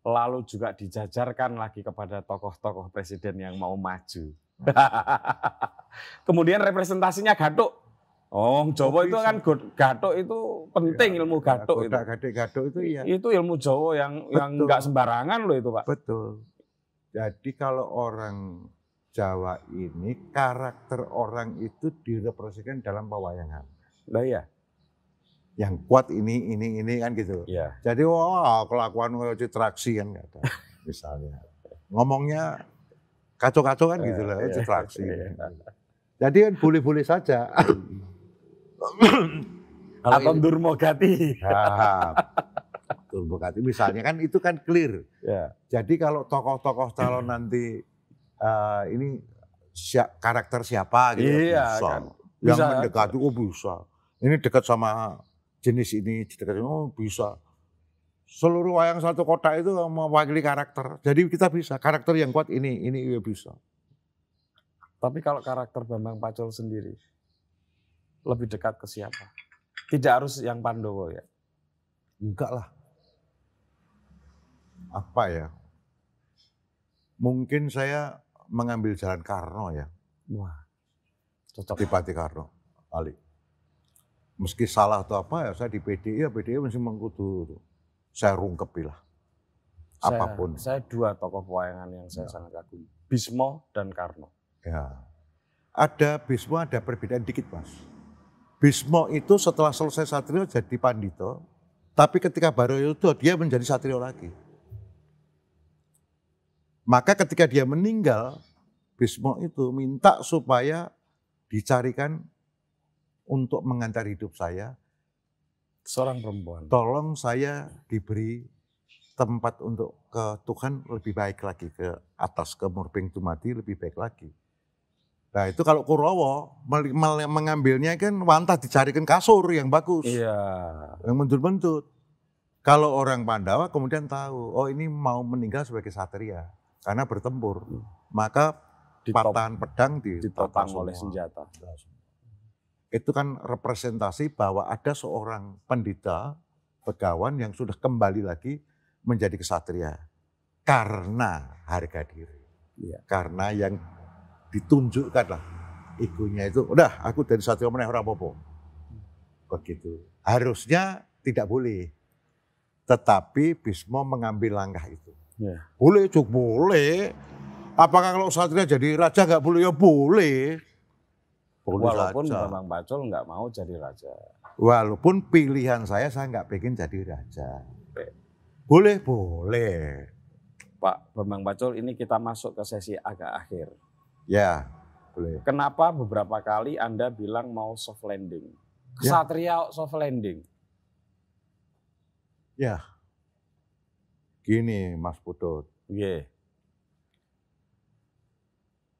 Lalu juga dijajarkan lagi kepada tokoh-tokoh presiden yang mau maju. Nah. Kemudian representasinya gaduh. Oh, Jawa itu kan gatok itu penting ya, ilmu iya, gatuk itu. gatok itu ya. Itu ilmu Jawa yang Betul. yang nggak sembarangan loh itu, Pak. Betul. Jadi kalau orang Jawa ini karakter orang itu direpresentasikan dalam pewayangan. Lah iya. Yang kuat ini ini ini kan gitu. Ya. Jadi wah wow, kelakuan citraksi kan kata misalnya. Ngomongnya kacau-kacau kan gitu loh, citraksi. Iya, iya, ya. Jadi kan boleh-boleh saja. atau Durmogati, Durmogati misalnya kan itu kan clear. Ya. Jadi kalau tokoh-tokoh calon nanti uh, ini si karakter siapa gitu ya, iya, bisa. Kan. bisa. Yang mendekati oh bisa. Ini dekat sama jenis ini, dekat oh bisa. Seluruh wayang satu kota itu mewakili karakter. Jadi kita bisa karakter yang kuat ini, ini ya bisa. Tapi kalau karakter Bambang Pacul sendiri, lebih dekat ke siapa? Tidak harus yang Pandowo ya. Enggak lah. Apa ya? Mungkin saya mengambil jalan Karno ya. Wah. Cocok. Dipati Karno, Ali. Meski salah atau apa ya, saya di PDI ya PDI masih mengkudu. Saya rungkepi lah. Apapun. Saya, saya dua tokoh pewayangan yang saya ya. sangat kagumi. Bismo dan Karno. Ya. Ada Bismo ada perbedaan dikit mas Bismo itu setelah selesai satrio jadi pandito, tapi ketika baru itu dia menjadi satrio lagi. Maka ketika dia meninggal, Bismo itu minta supaya dicarikan untuk mengantar hidup saya. Seorang perempuan. Tolong saya diberi tempat untuk ke Tuhan lebih baik lagi, ke atas, ke Murping Tumati lebih baik lagi. Nah itu kalau Kurowo mengambilnya kan wantah dicarikan kasur yang bagus. Iya. Yang mentut-mentut. Kalau orang Pandawa kemudian tahu, oh ini mau meninggal sebagai satria karena bertempur. Hmm. Maka patahan pedang ditopang oleh senjata. Itu kan representasi bahwa ada seorang pendeta pegawan yang sudah kembali lagi menjadi kesatria karena harga diri. Iya. Karena yang ditunjukkan lah egonya itu udah aku dari satu meneh orang popo begitu harusnya tidak boleh tetapi Bismo mengambil langkah itu Ya. boleh cukup boleh apakah kalau satria jadi raja nggak boleh ya boleh boleh walaupun memang Bambang Pacul nggak mau jadi raja walaupun pilihan saya saya nggak pengen jadi raja boleh boleh Pak Bambang Pacul ini kita masuk ke sesi agak akhir Ya, boleh. Kenapa beberapa kali Anda bilang mau soft landing? Ya. Kesatria ya. soft landing. Ya. Gini Mas Putut. Yeah.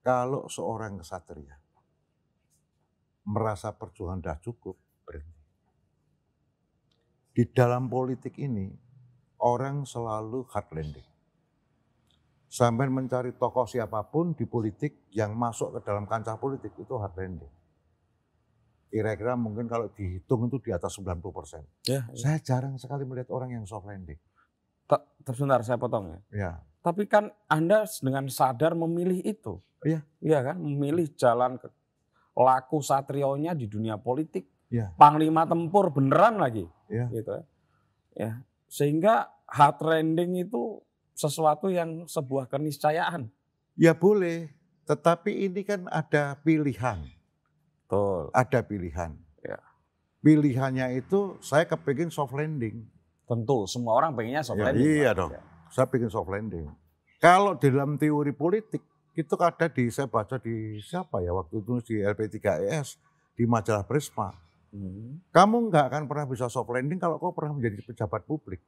Kalau seorang kesatria merasa perjuangan dah cukup, berhenti. Di dalam politik ini, orang selalu hard landing. Sampai mencari tokoh siapapun di politik yang masuk ke dalam kancah politik itu hard landing. Kira-kira mungkin kalau dihitung itu di atas 90 persen. Ya, ya. Saya jarang sekali melihat orang yang soft landing. Sebentar saya potong ya. ya. Tapi kan Anda dengan sadar memilih itu. Iya. Iya kan, memilih jalan ke laku satrionya di dunia politik. Ya. Panglima tempur beneran lagi. Ya. Gitu ya. ya. Sehingga hard landing itu sesuatu yang sebuah keniscayaan. Ya boleh, tetapi ini kan ada pilihan. Betul. Ada pilihan. Ya. Pilihannya itu saya kepingin soft landing. Tentu, semua orang pengennya soft ya, landing. Iya kan? dong, ya. saya pengen soft landing. Kalau dalam teori politik, itu ada di saya baca di siapa ya waktu itu di LP3ES di majalah Prisma. Hmm. Kamu nggak akan pernah bisa soft landing kalau kau pernah menjadi pejabat publik.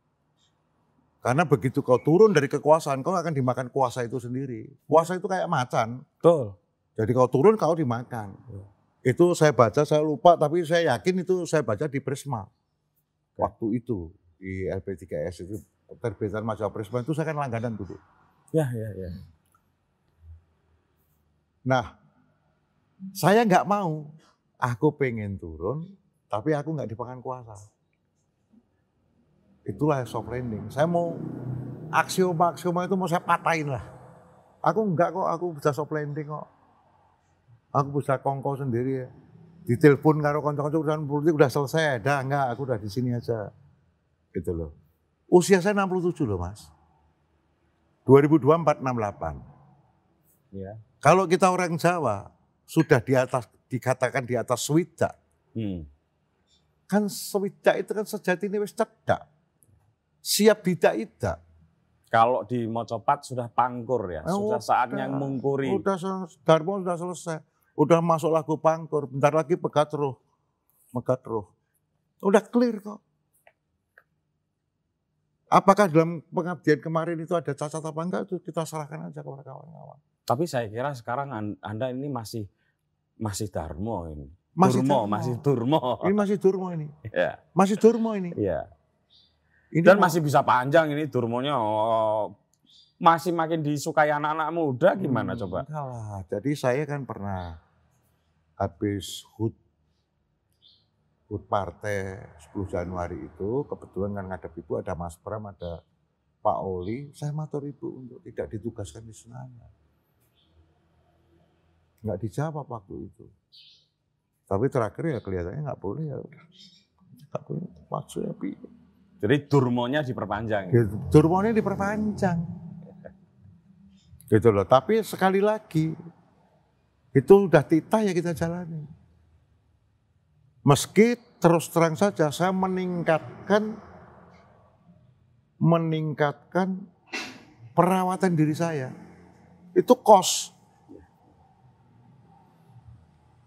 Karena begitu kau turun dari kekuasaan, kau akan dimakan kuasa itu sendiri. Kuasa itu kayak macan. Betul. Jadi kau turun, kau dimakan. Iya. Itu saya baca, saya lupa, tapi saya yakin itu saya baca di Prisma. Waktu itu di LP3S itu terbitan majalah Prisma itu saya kan langganan dulu. Ya, ya, ya. Nah, saya nggak mau. Aku pengen turun, tapi aku nggak dipakan kuasa. Itulah soft landing. Saya mau aksioma-aksioma itu mau saya patahin lah. Aku enggak kok, aku bisa soft landing kok. Aku bisa kongko sendiri ya. Ditelepon karo kanca-kanca urusan politik udah selesai. Dah enggak, aku udah di sini aja. Gitu loh. Usia saya 67 loh, Mas. 2002 468. Ya. Kalau kita orang Jawa sudah di atas dikatakan di atas swida. Hmm. Kan swida itu kan sejati ini wis cedak siap tidak tidak Kalau di Mocopat sudah pangkur ya, eh, sudah udah, yang mengkuri. sudah Darmo sudah selesai, sudah masuk lagu pangkur, bentar lagi pegat roh, sudah roh. Udah clear kok. Apakah dalam pengabdian kemarin itu ada cacat apa enggak itu kita serahkan aja kepada kawan-kawan. Tapi saya kira sekarang Anda ini masih masih Darmo ini. Masih Durmo, Durmo. masih Durmo. Ini masih Durmo ini. Yeah. Masih Durmo ini. Yeah. Ini Dan masih bisa panjang ini Durmonya. Oh, masih makin disukai anak-anak muda gimana hmm, coba? lah. Jadi saya kan pernah habis hut hut partai 10 Januari itu kebetulan kan ngadep ibu ada Mas Pram ada Pak Oli saya matur ibu untuk tidak ditugaskan di Senayan nggak dijawab waktu itu tapi terakhir ya kelihatannya nggak boleh ya udah nggak boleh paksa ya jadi durmonya diperpanjang. Gitu. Durmonya diperpanjang. Gitu loh. Tapi sekali lagi itu udah titah ya kita jalani. Meski terus terang saja saya meningkatkan meningkatkan perawatan diri saya. Itu kos.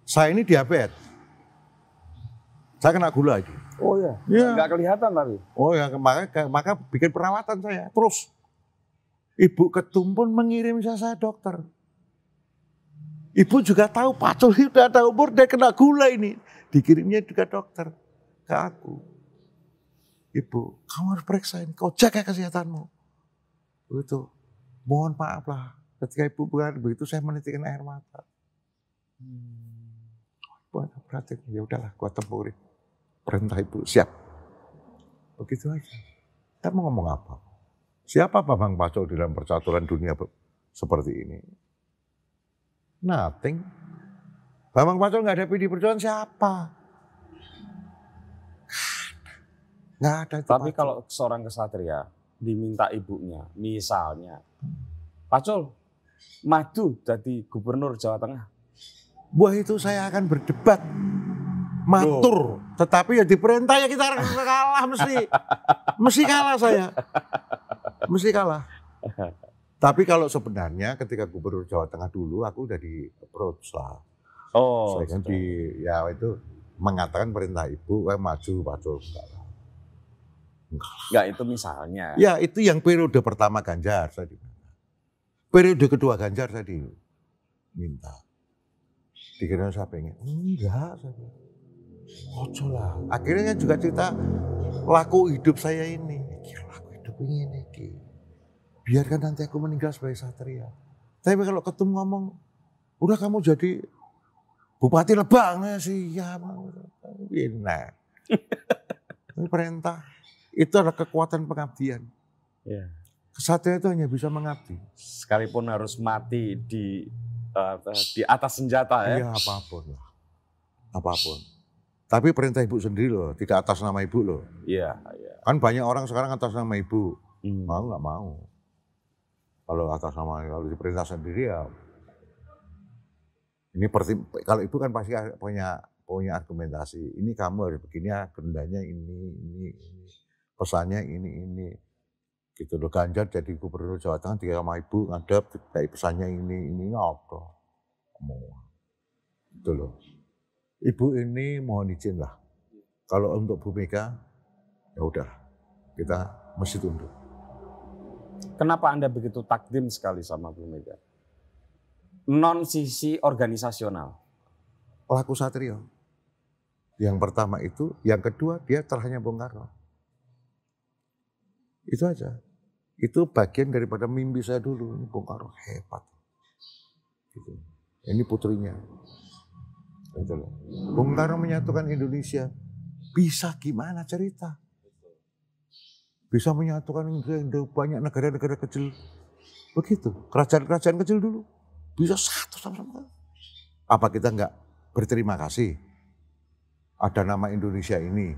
Saya ini diabetes. Saya kena gula itu. Oh iya. Ya. Enggak kelihatan tapi. Oh ya, maka maka bikin perawatan saya terus. Ibu Ketum pun mengirim saya, dokter. Ibu juga tahu pacul sudah ada umur dia kena gula ini. Dikirimnya juga dokter ke aku. Ibu, kamu harus periksa ini. Kau jaga kesehatanmu. Begitu. Mohon maaf lah. Ketika ibu bukan begitu saya menitikkan air mata. Hmm. Ibu ada perhatian. Ya udahlah, gua tempurin perintah ibu siap. Begitu aja. Kita mau ngomong apa? Siapa Bambang Paco di dalam percaturan dunia seperti ini? Nothing. Bambang Paco nggak ada di Perjuangan siapa? Nggak ada. Itu Tapi kalau seorang kesatria diminta ibunya, misalnya, Pacul, maju jadi gubernur Jawa Tengah. Buah itu saya akan berdebat, matur. Tetapi ya diperintah ya kita harus kalah mesti. mesti kalah saya. Mesti kalah. Tapi kalau sebenarnya ketika gubernur Jawa Tengah dulu aku udah di approach lah. Oh. Saya kan di ya itu mengatakan perintah ibu eh maju maju enggak. Enggak. itu misalnya. Ya itu yang periode pertama Ganjar tadi. Periode kedua Ganjar tadi minta, Dikira saya pengen enggak saya. Pengen ojo lah akhirnya juga cerita laku hidup saya ini laku hidup ini iki biarkan nanti aku meninggal sebagai satria tapi kalau ketemu ngomong udah kamu jadi bupati lebang ya sih ya ini perintah itu adalah kekuatan pengabdian ya. kesatria itu hanya bisa mengabdi sekalipun harus mati di uh, di atas senjata ya, ya apapun lah apapun tapi perintah ibu sendiri loh, tidak atas nama ibu loh. Iya, iya. Kan banyak orang sekarang atas nama ibu. Hmm. Mau nggak mau. Kalau atas nama kalau diperintah sendiri ya ini perti, kalau ibu kan pasti punya punya argumentasi. Ini kamu harus begini ya, ah, gendanya ini, ini, ini. Pesannya ini, ini. Gitu loh, Ganjar jadi gubernur Jawa Tengah tiga sama ibu ngadep, kayak pesannya ini, ini, ngobrol. Gitu loh. Ibu ini mohon izin lah. Kalau untuk Bu Mega, ya udah kita mesti tunduk. Kenapa Anda begitu takdim sekali sama Bu Mega? Non sisi organisasional. Pelaku satrio. Yang pertama itu, yang kedua dia terhanya Bung Karno. Itu aja. Itu bagian daripada mimpi saya dulu. Ini Bung Karno hebat. Gitu. Ini putrinya. Gitu Bung Karno menyatukan Indonesia. Bisa gimana cerita? Bisa menyatukan Indonesia banyak negara-negara kecil. Begitu. Kerajaan-kerajaan kecil dulu. Bisa satu sama-sama. Apa kita enggak berterima kasih? Ada nama Indonesia ini.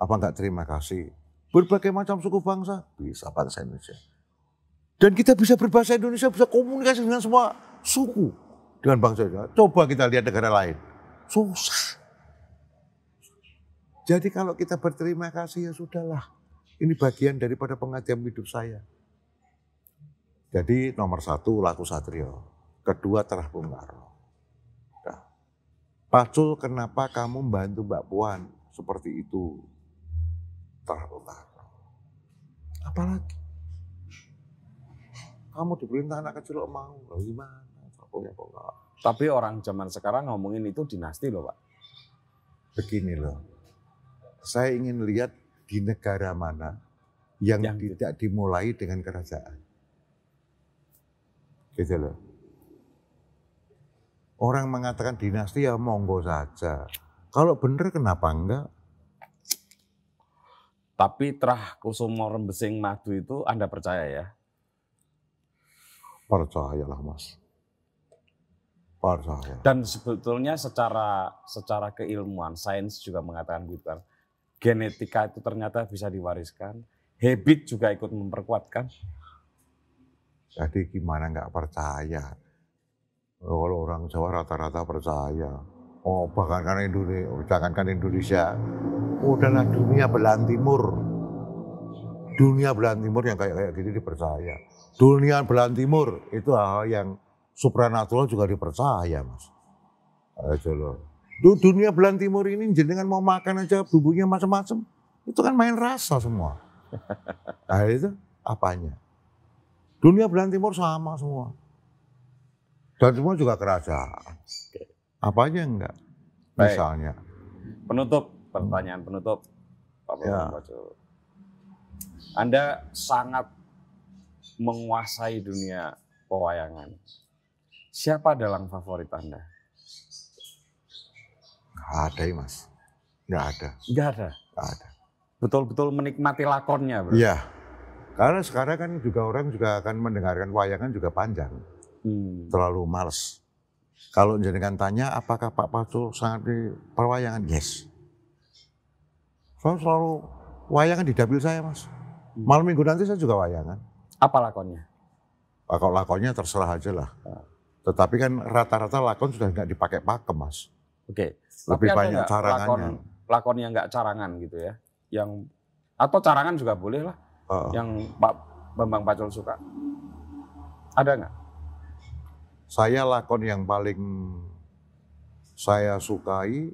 Apa enggak terima kasih? Berbagai macam suku bangsa. Bisa bangsa Indonesia. Dan kita bisa berbahasa Indonesia, bisa komunikasi dengan semua suku dengan bangsa Indonesia. Coba kita lihat negara lain. Susah. Jadi kalau kita berterima kasih ya sudahlah. Ini bagian daripada pengajian hidup saya. Jadi nomor satu laku satrio. Kedua terah Bung Nah, Pacul kenapa kamu membantu Mbak Puan seperti itu? Terah Bung Apalagi? Kamu diperintah anak kecil lo mau, lo gimana? punya Tapi orang zaman sekarang ngomongin itu dinasti loh Pak. Begini loh, saya ingin lihat di negara mana yang, yang tidak gitu. dimulai dengan kerajaan. Gitu loh. Orang mengatakan dinasti ya monggo saja. Kalau bener kenapa enggak? Tapi terah kusumo rembesing madu itu Anda percaya ya? Percayalah mas. Dan sebetulnya secara secara keilmuan, sains juga mengatakan gitu kan. Genetika itu ternyata bisa diwariskan, habit juga ikut memperkuatkan. Jadi gimana nggak percaya? Kalau orang Jawa rata-rata percaya. Oh bahkan karena Indonesia, kan oh, Indonesia, udahlah dunia belahan timur. Dunia belahan timur yang kayak kayak gini dipercaya. Dunia belahan timur itu hal yang supranatural juga dipercaya mas. Aja loh. Dunia belan timur ini jenengan mau makan aja bumbunya macam-macam. Itu kan main rasa semua. Nah itu apanya? Dunia belan timur sama semua. Dan semua juga kerajaan. Apa aja Misalnya. Baik. Misalnya. Penutup, pertanyaan penutup. Pak ya. Anda sangat menguasai dunia pewayangan. Siapa dalang favorit Anda? Gak ada ya mas. gak ada. Gak ada? Gak ada. Betul-betul menikmati lakonnya? Bro. Iya. Karena sekarang kan juga orang juga akan mendengarkan wayangan juga panjang. Hmm. Terlalu males. Kalau jenengan tanya apakah Pak Pacu sangat di perwayangan? Yes. Saya selalu wayangan di dapil saya mas. Hmm. Malam minggu nanti saya juga wayangan. Apa lakonnya? Nah, kalau lakonnya terserah aja lah. Ah. Tetapi kan rata-rata lakon sudah nggak dipakai pakem mas. Oke. Lebih Tapi banyak carangannya. Lakon, lakon yang nggak carangan gitu ya. Yang atau carangan juga boleh lah. Uh. Yang Pak Bambang Pacul suka. Ada nggak? Saya lakon yang paling saya sukai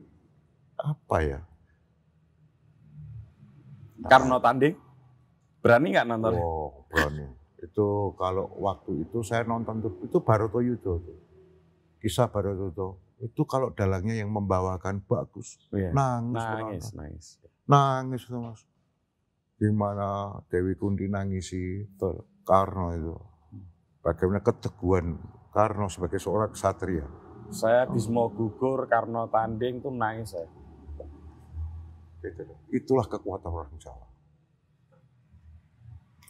apa ya? Karno tanding. Berani nggak nonton? Oh, berani. Itu kalau waktu itu saya nonton itu, itu Baroto Yudo. Tuh. Kisah Baroto Yudo. Itu kalau dalangnya yang membawakan bagus. Oh, iya. Nangis. Nangis, nangis. Nangis itu mas. Gimana Dewi Kunti nangisi Betul. Karno itu. Bagaimana keteguhan Karno sebagai seorang kesatria. Saya Bismo gugur, Karno tanding tuh nangis ya Itulah kekuatan orang Jawa.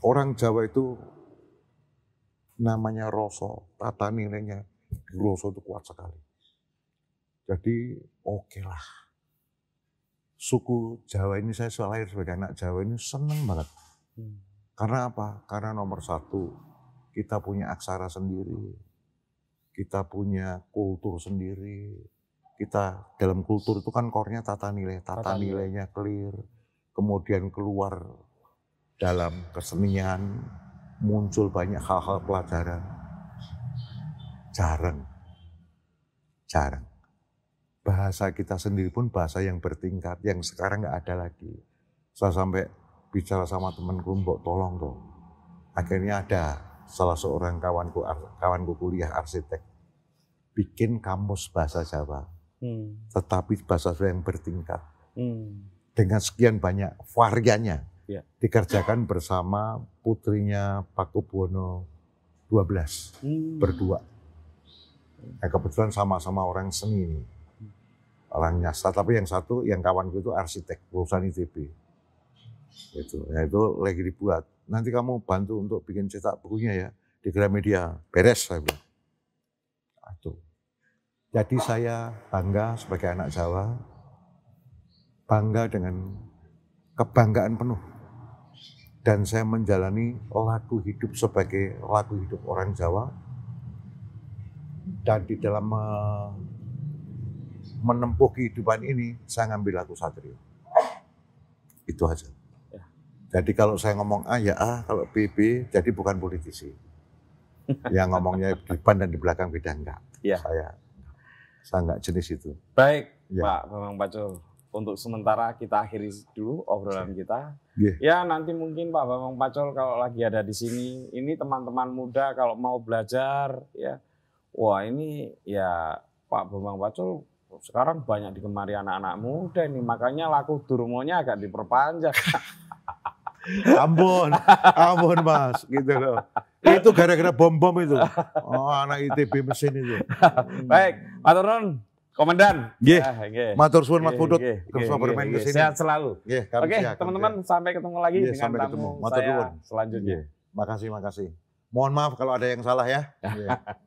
Orang Jawa itu namanya rosso, tata nilainya rosso itu kuat sekali. Jadi oke lah. Suku Jawa ini saya lahir sebagai anak Jawa ini seneng banget. Hmm. Karena apa? Karena nomor satu kita punya aksara sendiri, kita punya kultur sendiri, kita dalam kultur itu kan kornya tata nilai, tata, tata nilainya clear, kemudian keluar dalam kesenian, muncul banyak hal-hal pelajaran. Jarang. Jarang. Bahasa kita sendiri pun bahasa yang bertingkat, yang sekarang nggak ada lagi. Saya sampai bicara sama temanku, mbok tolong dong. Akhirnya ada salah seorang kawanku, kawanku kuliah arsitek. Bikin kamus bahasa Jawa. Hmm. Tetapi bahasa Jawa yang bertingkat. Hmm. Dengan sekian banyak variannya ya. dikerjakan bersama putrinya Pak 12 hmm. berdua. Nah, kebetulan sama-sama orang seni ini. Orang nyasar, tapi yang satu yang kawanku itu arsitek perusahaan ITB. Itu, ya itu lagi dibuat. Nanti kamu bantu untuk bikin cetak bukunya ya di Gramedia. Beres saya bilang. Nah, itu. Jadi saya bangga sebagai anak Jawa, bangga dengan kebanggaan penuh dan saya menjalani laku hidup sebagai laku hidup orang Jawa dan di dalam menempuh kehidupan ini saya ngambil laku satrio itu aja ya. jadi kalau saya ngomong A ya A kalau B B jadi bukan politisi yang ngomongnya di depan dan di belakang beda enggak ya. saya saya enggak jenis itu baik ya. Pak Bambang Pacul untuk sementara kita akhiri dulu obrolan kita. Yeah. Ya nanti mungkin Pak Bambang Pacol kalau lagi ada di sini, ini teman-teman muda kalau mau belajar ya, wah ini ya Pak Bambang Pacol sekarang banyak dikemari anak-anak muda ini, makanya laku durmonya agak diperpanjang. Ambon, Ambon mas, gitu loh. Itu gara-gara bom-bom itu. Oh, anak ITB mesin itu. Baik, Pak Turun, Komandan. Nggih. Yeah. Matur suwun Mas Putut. mau bermain ke sini. Sehat selalu. Nggih, Oke, teman-teman sampai ketemu lagi yeah, dengan sampai tamu ketemu. Matur saya selanjutnya. Makasih, makasih. Mohon maaf kalau ada yang salah ya.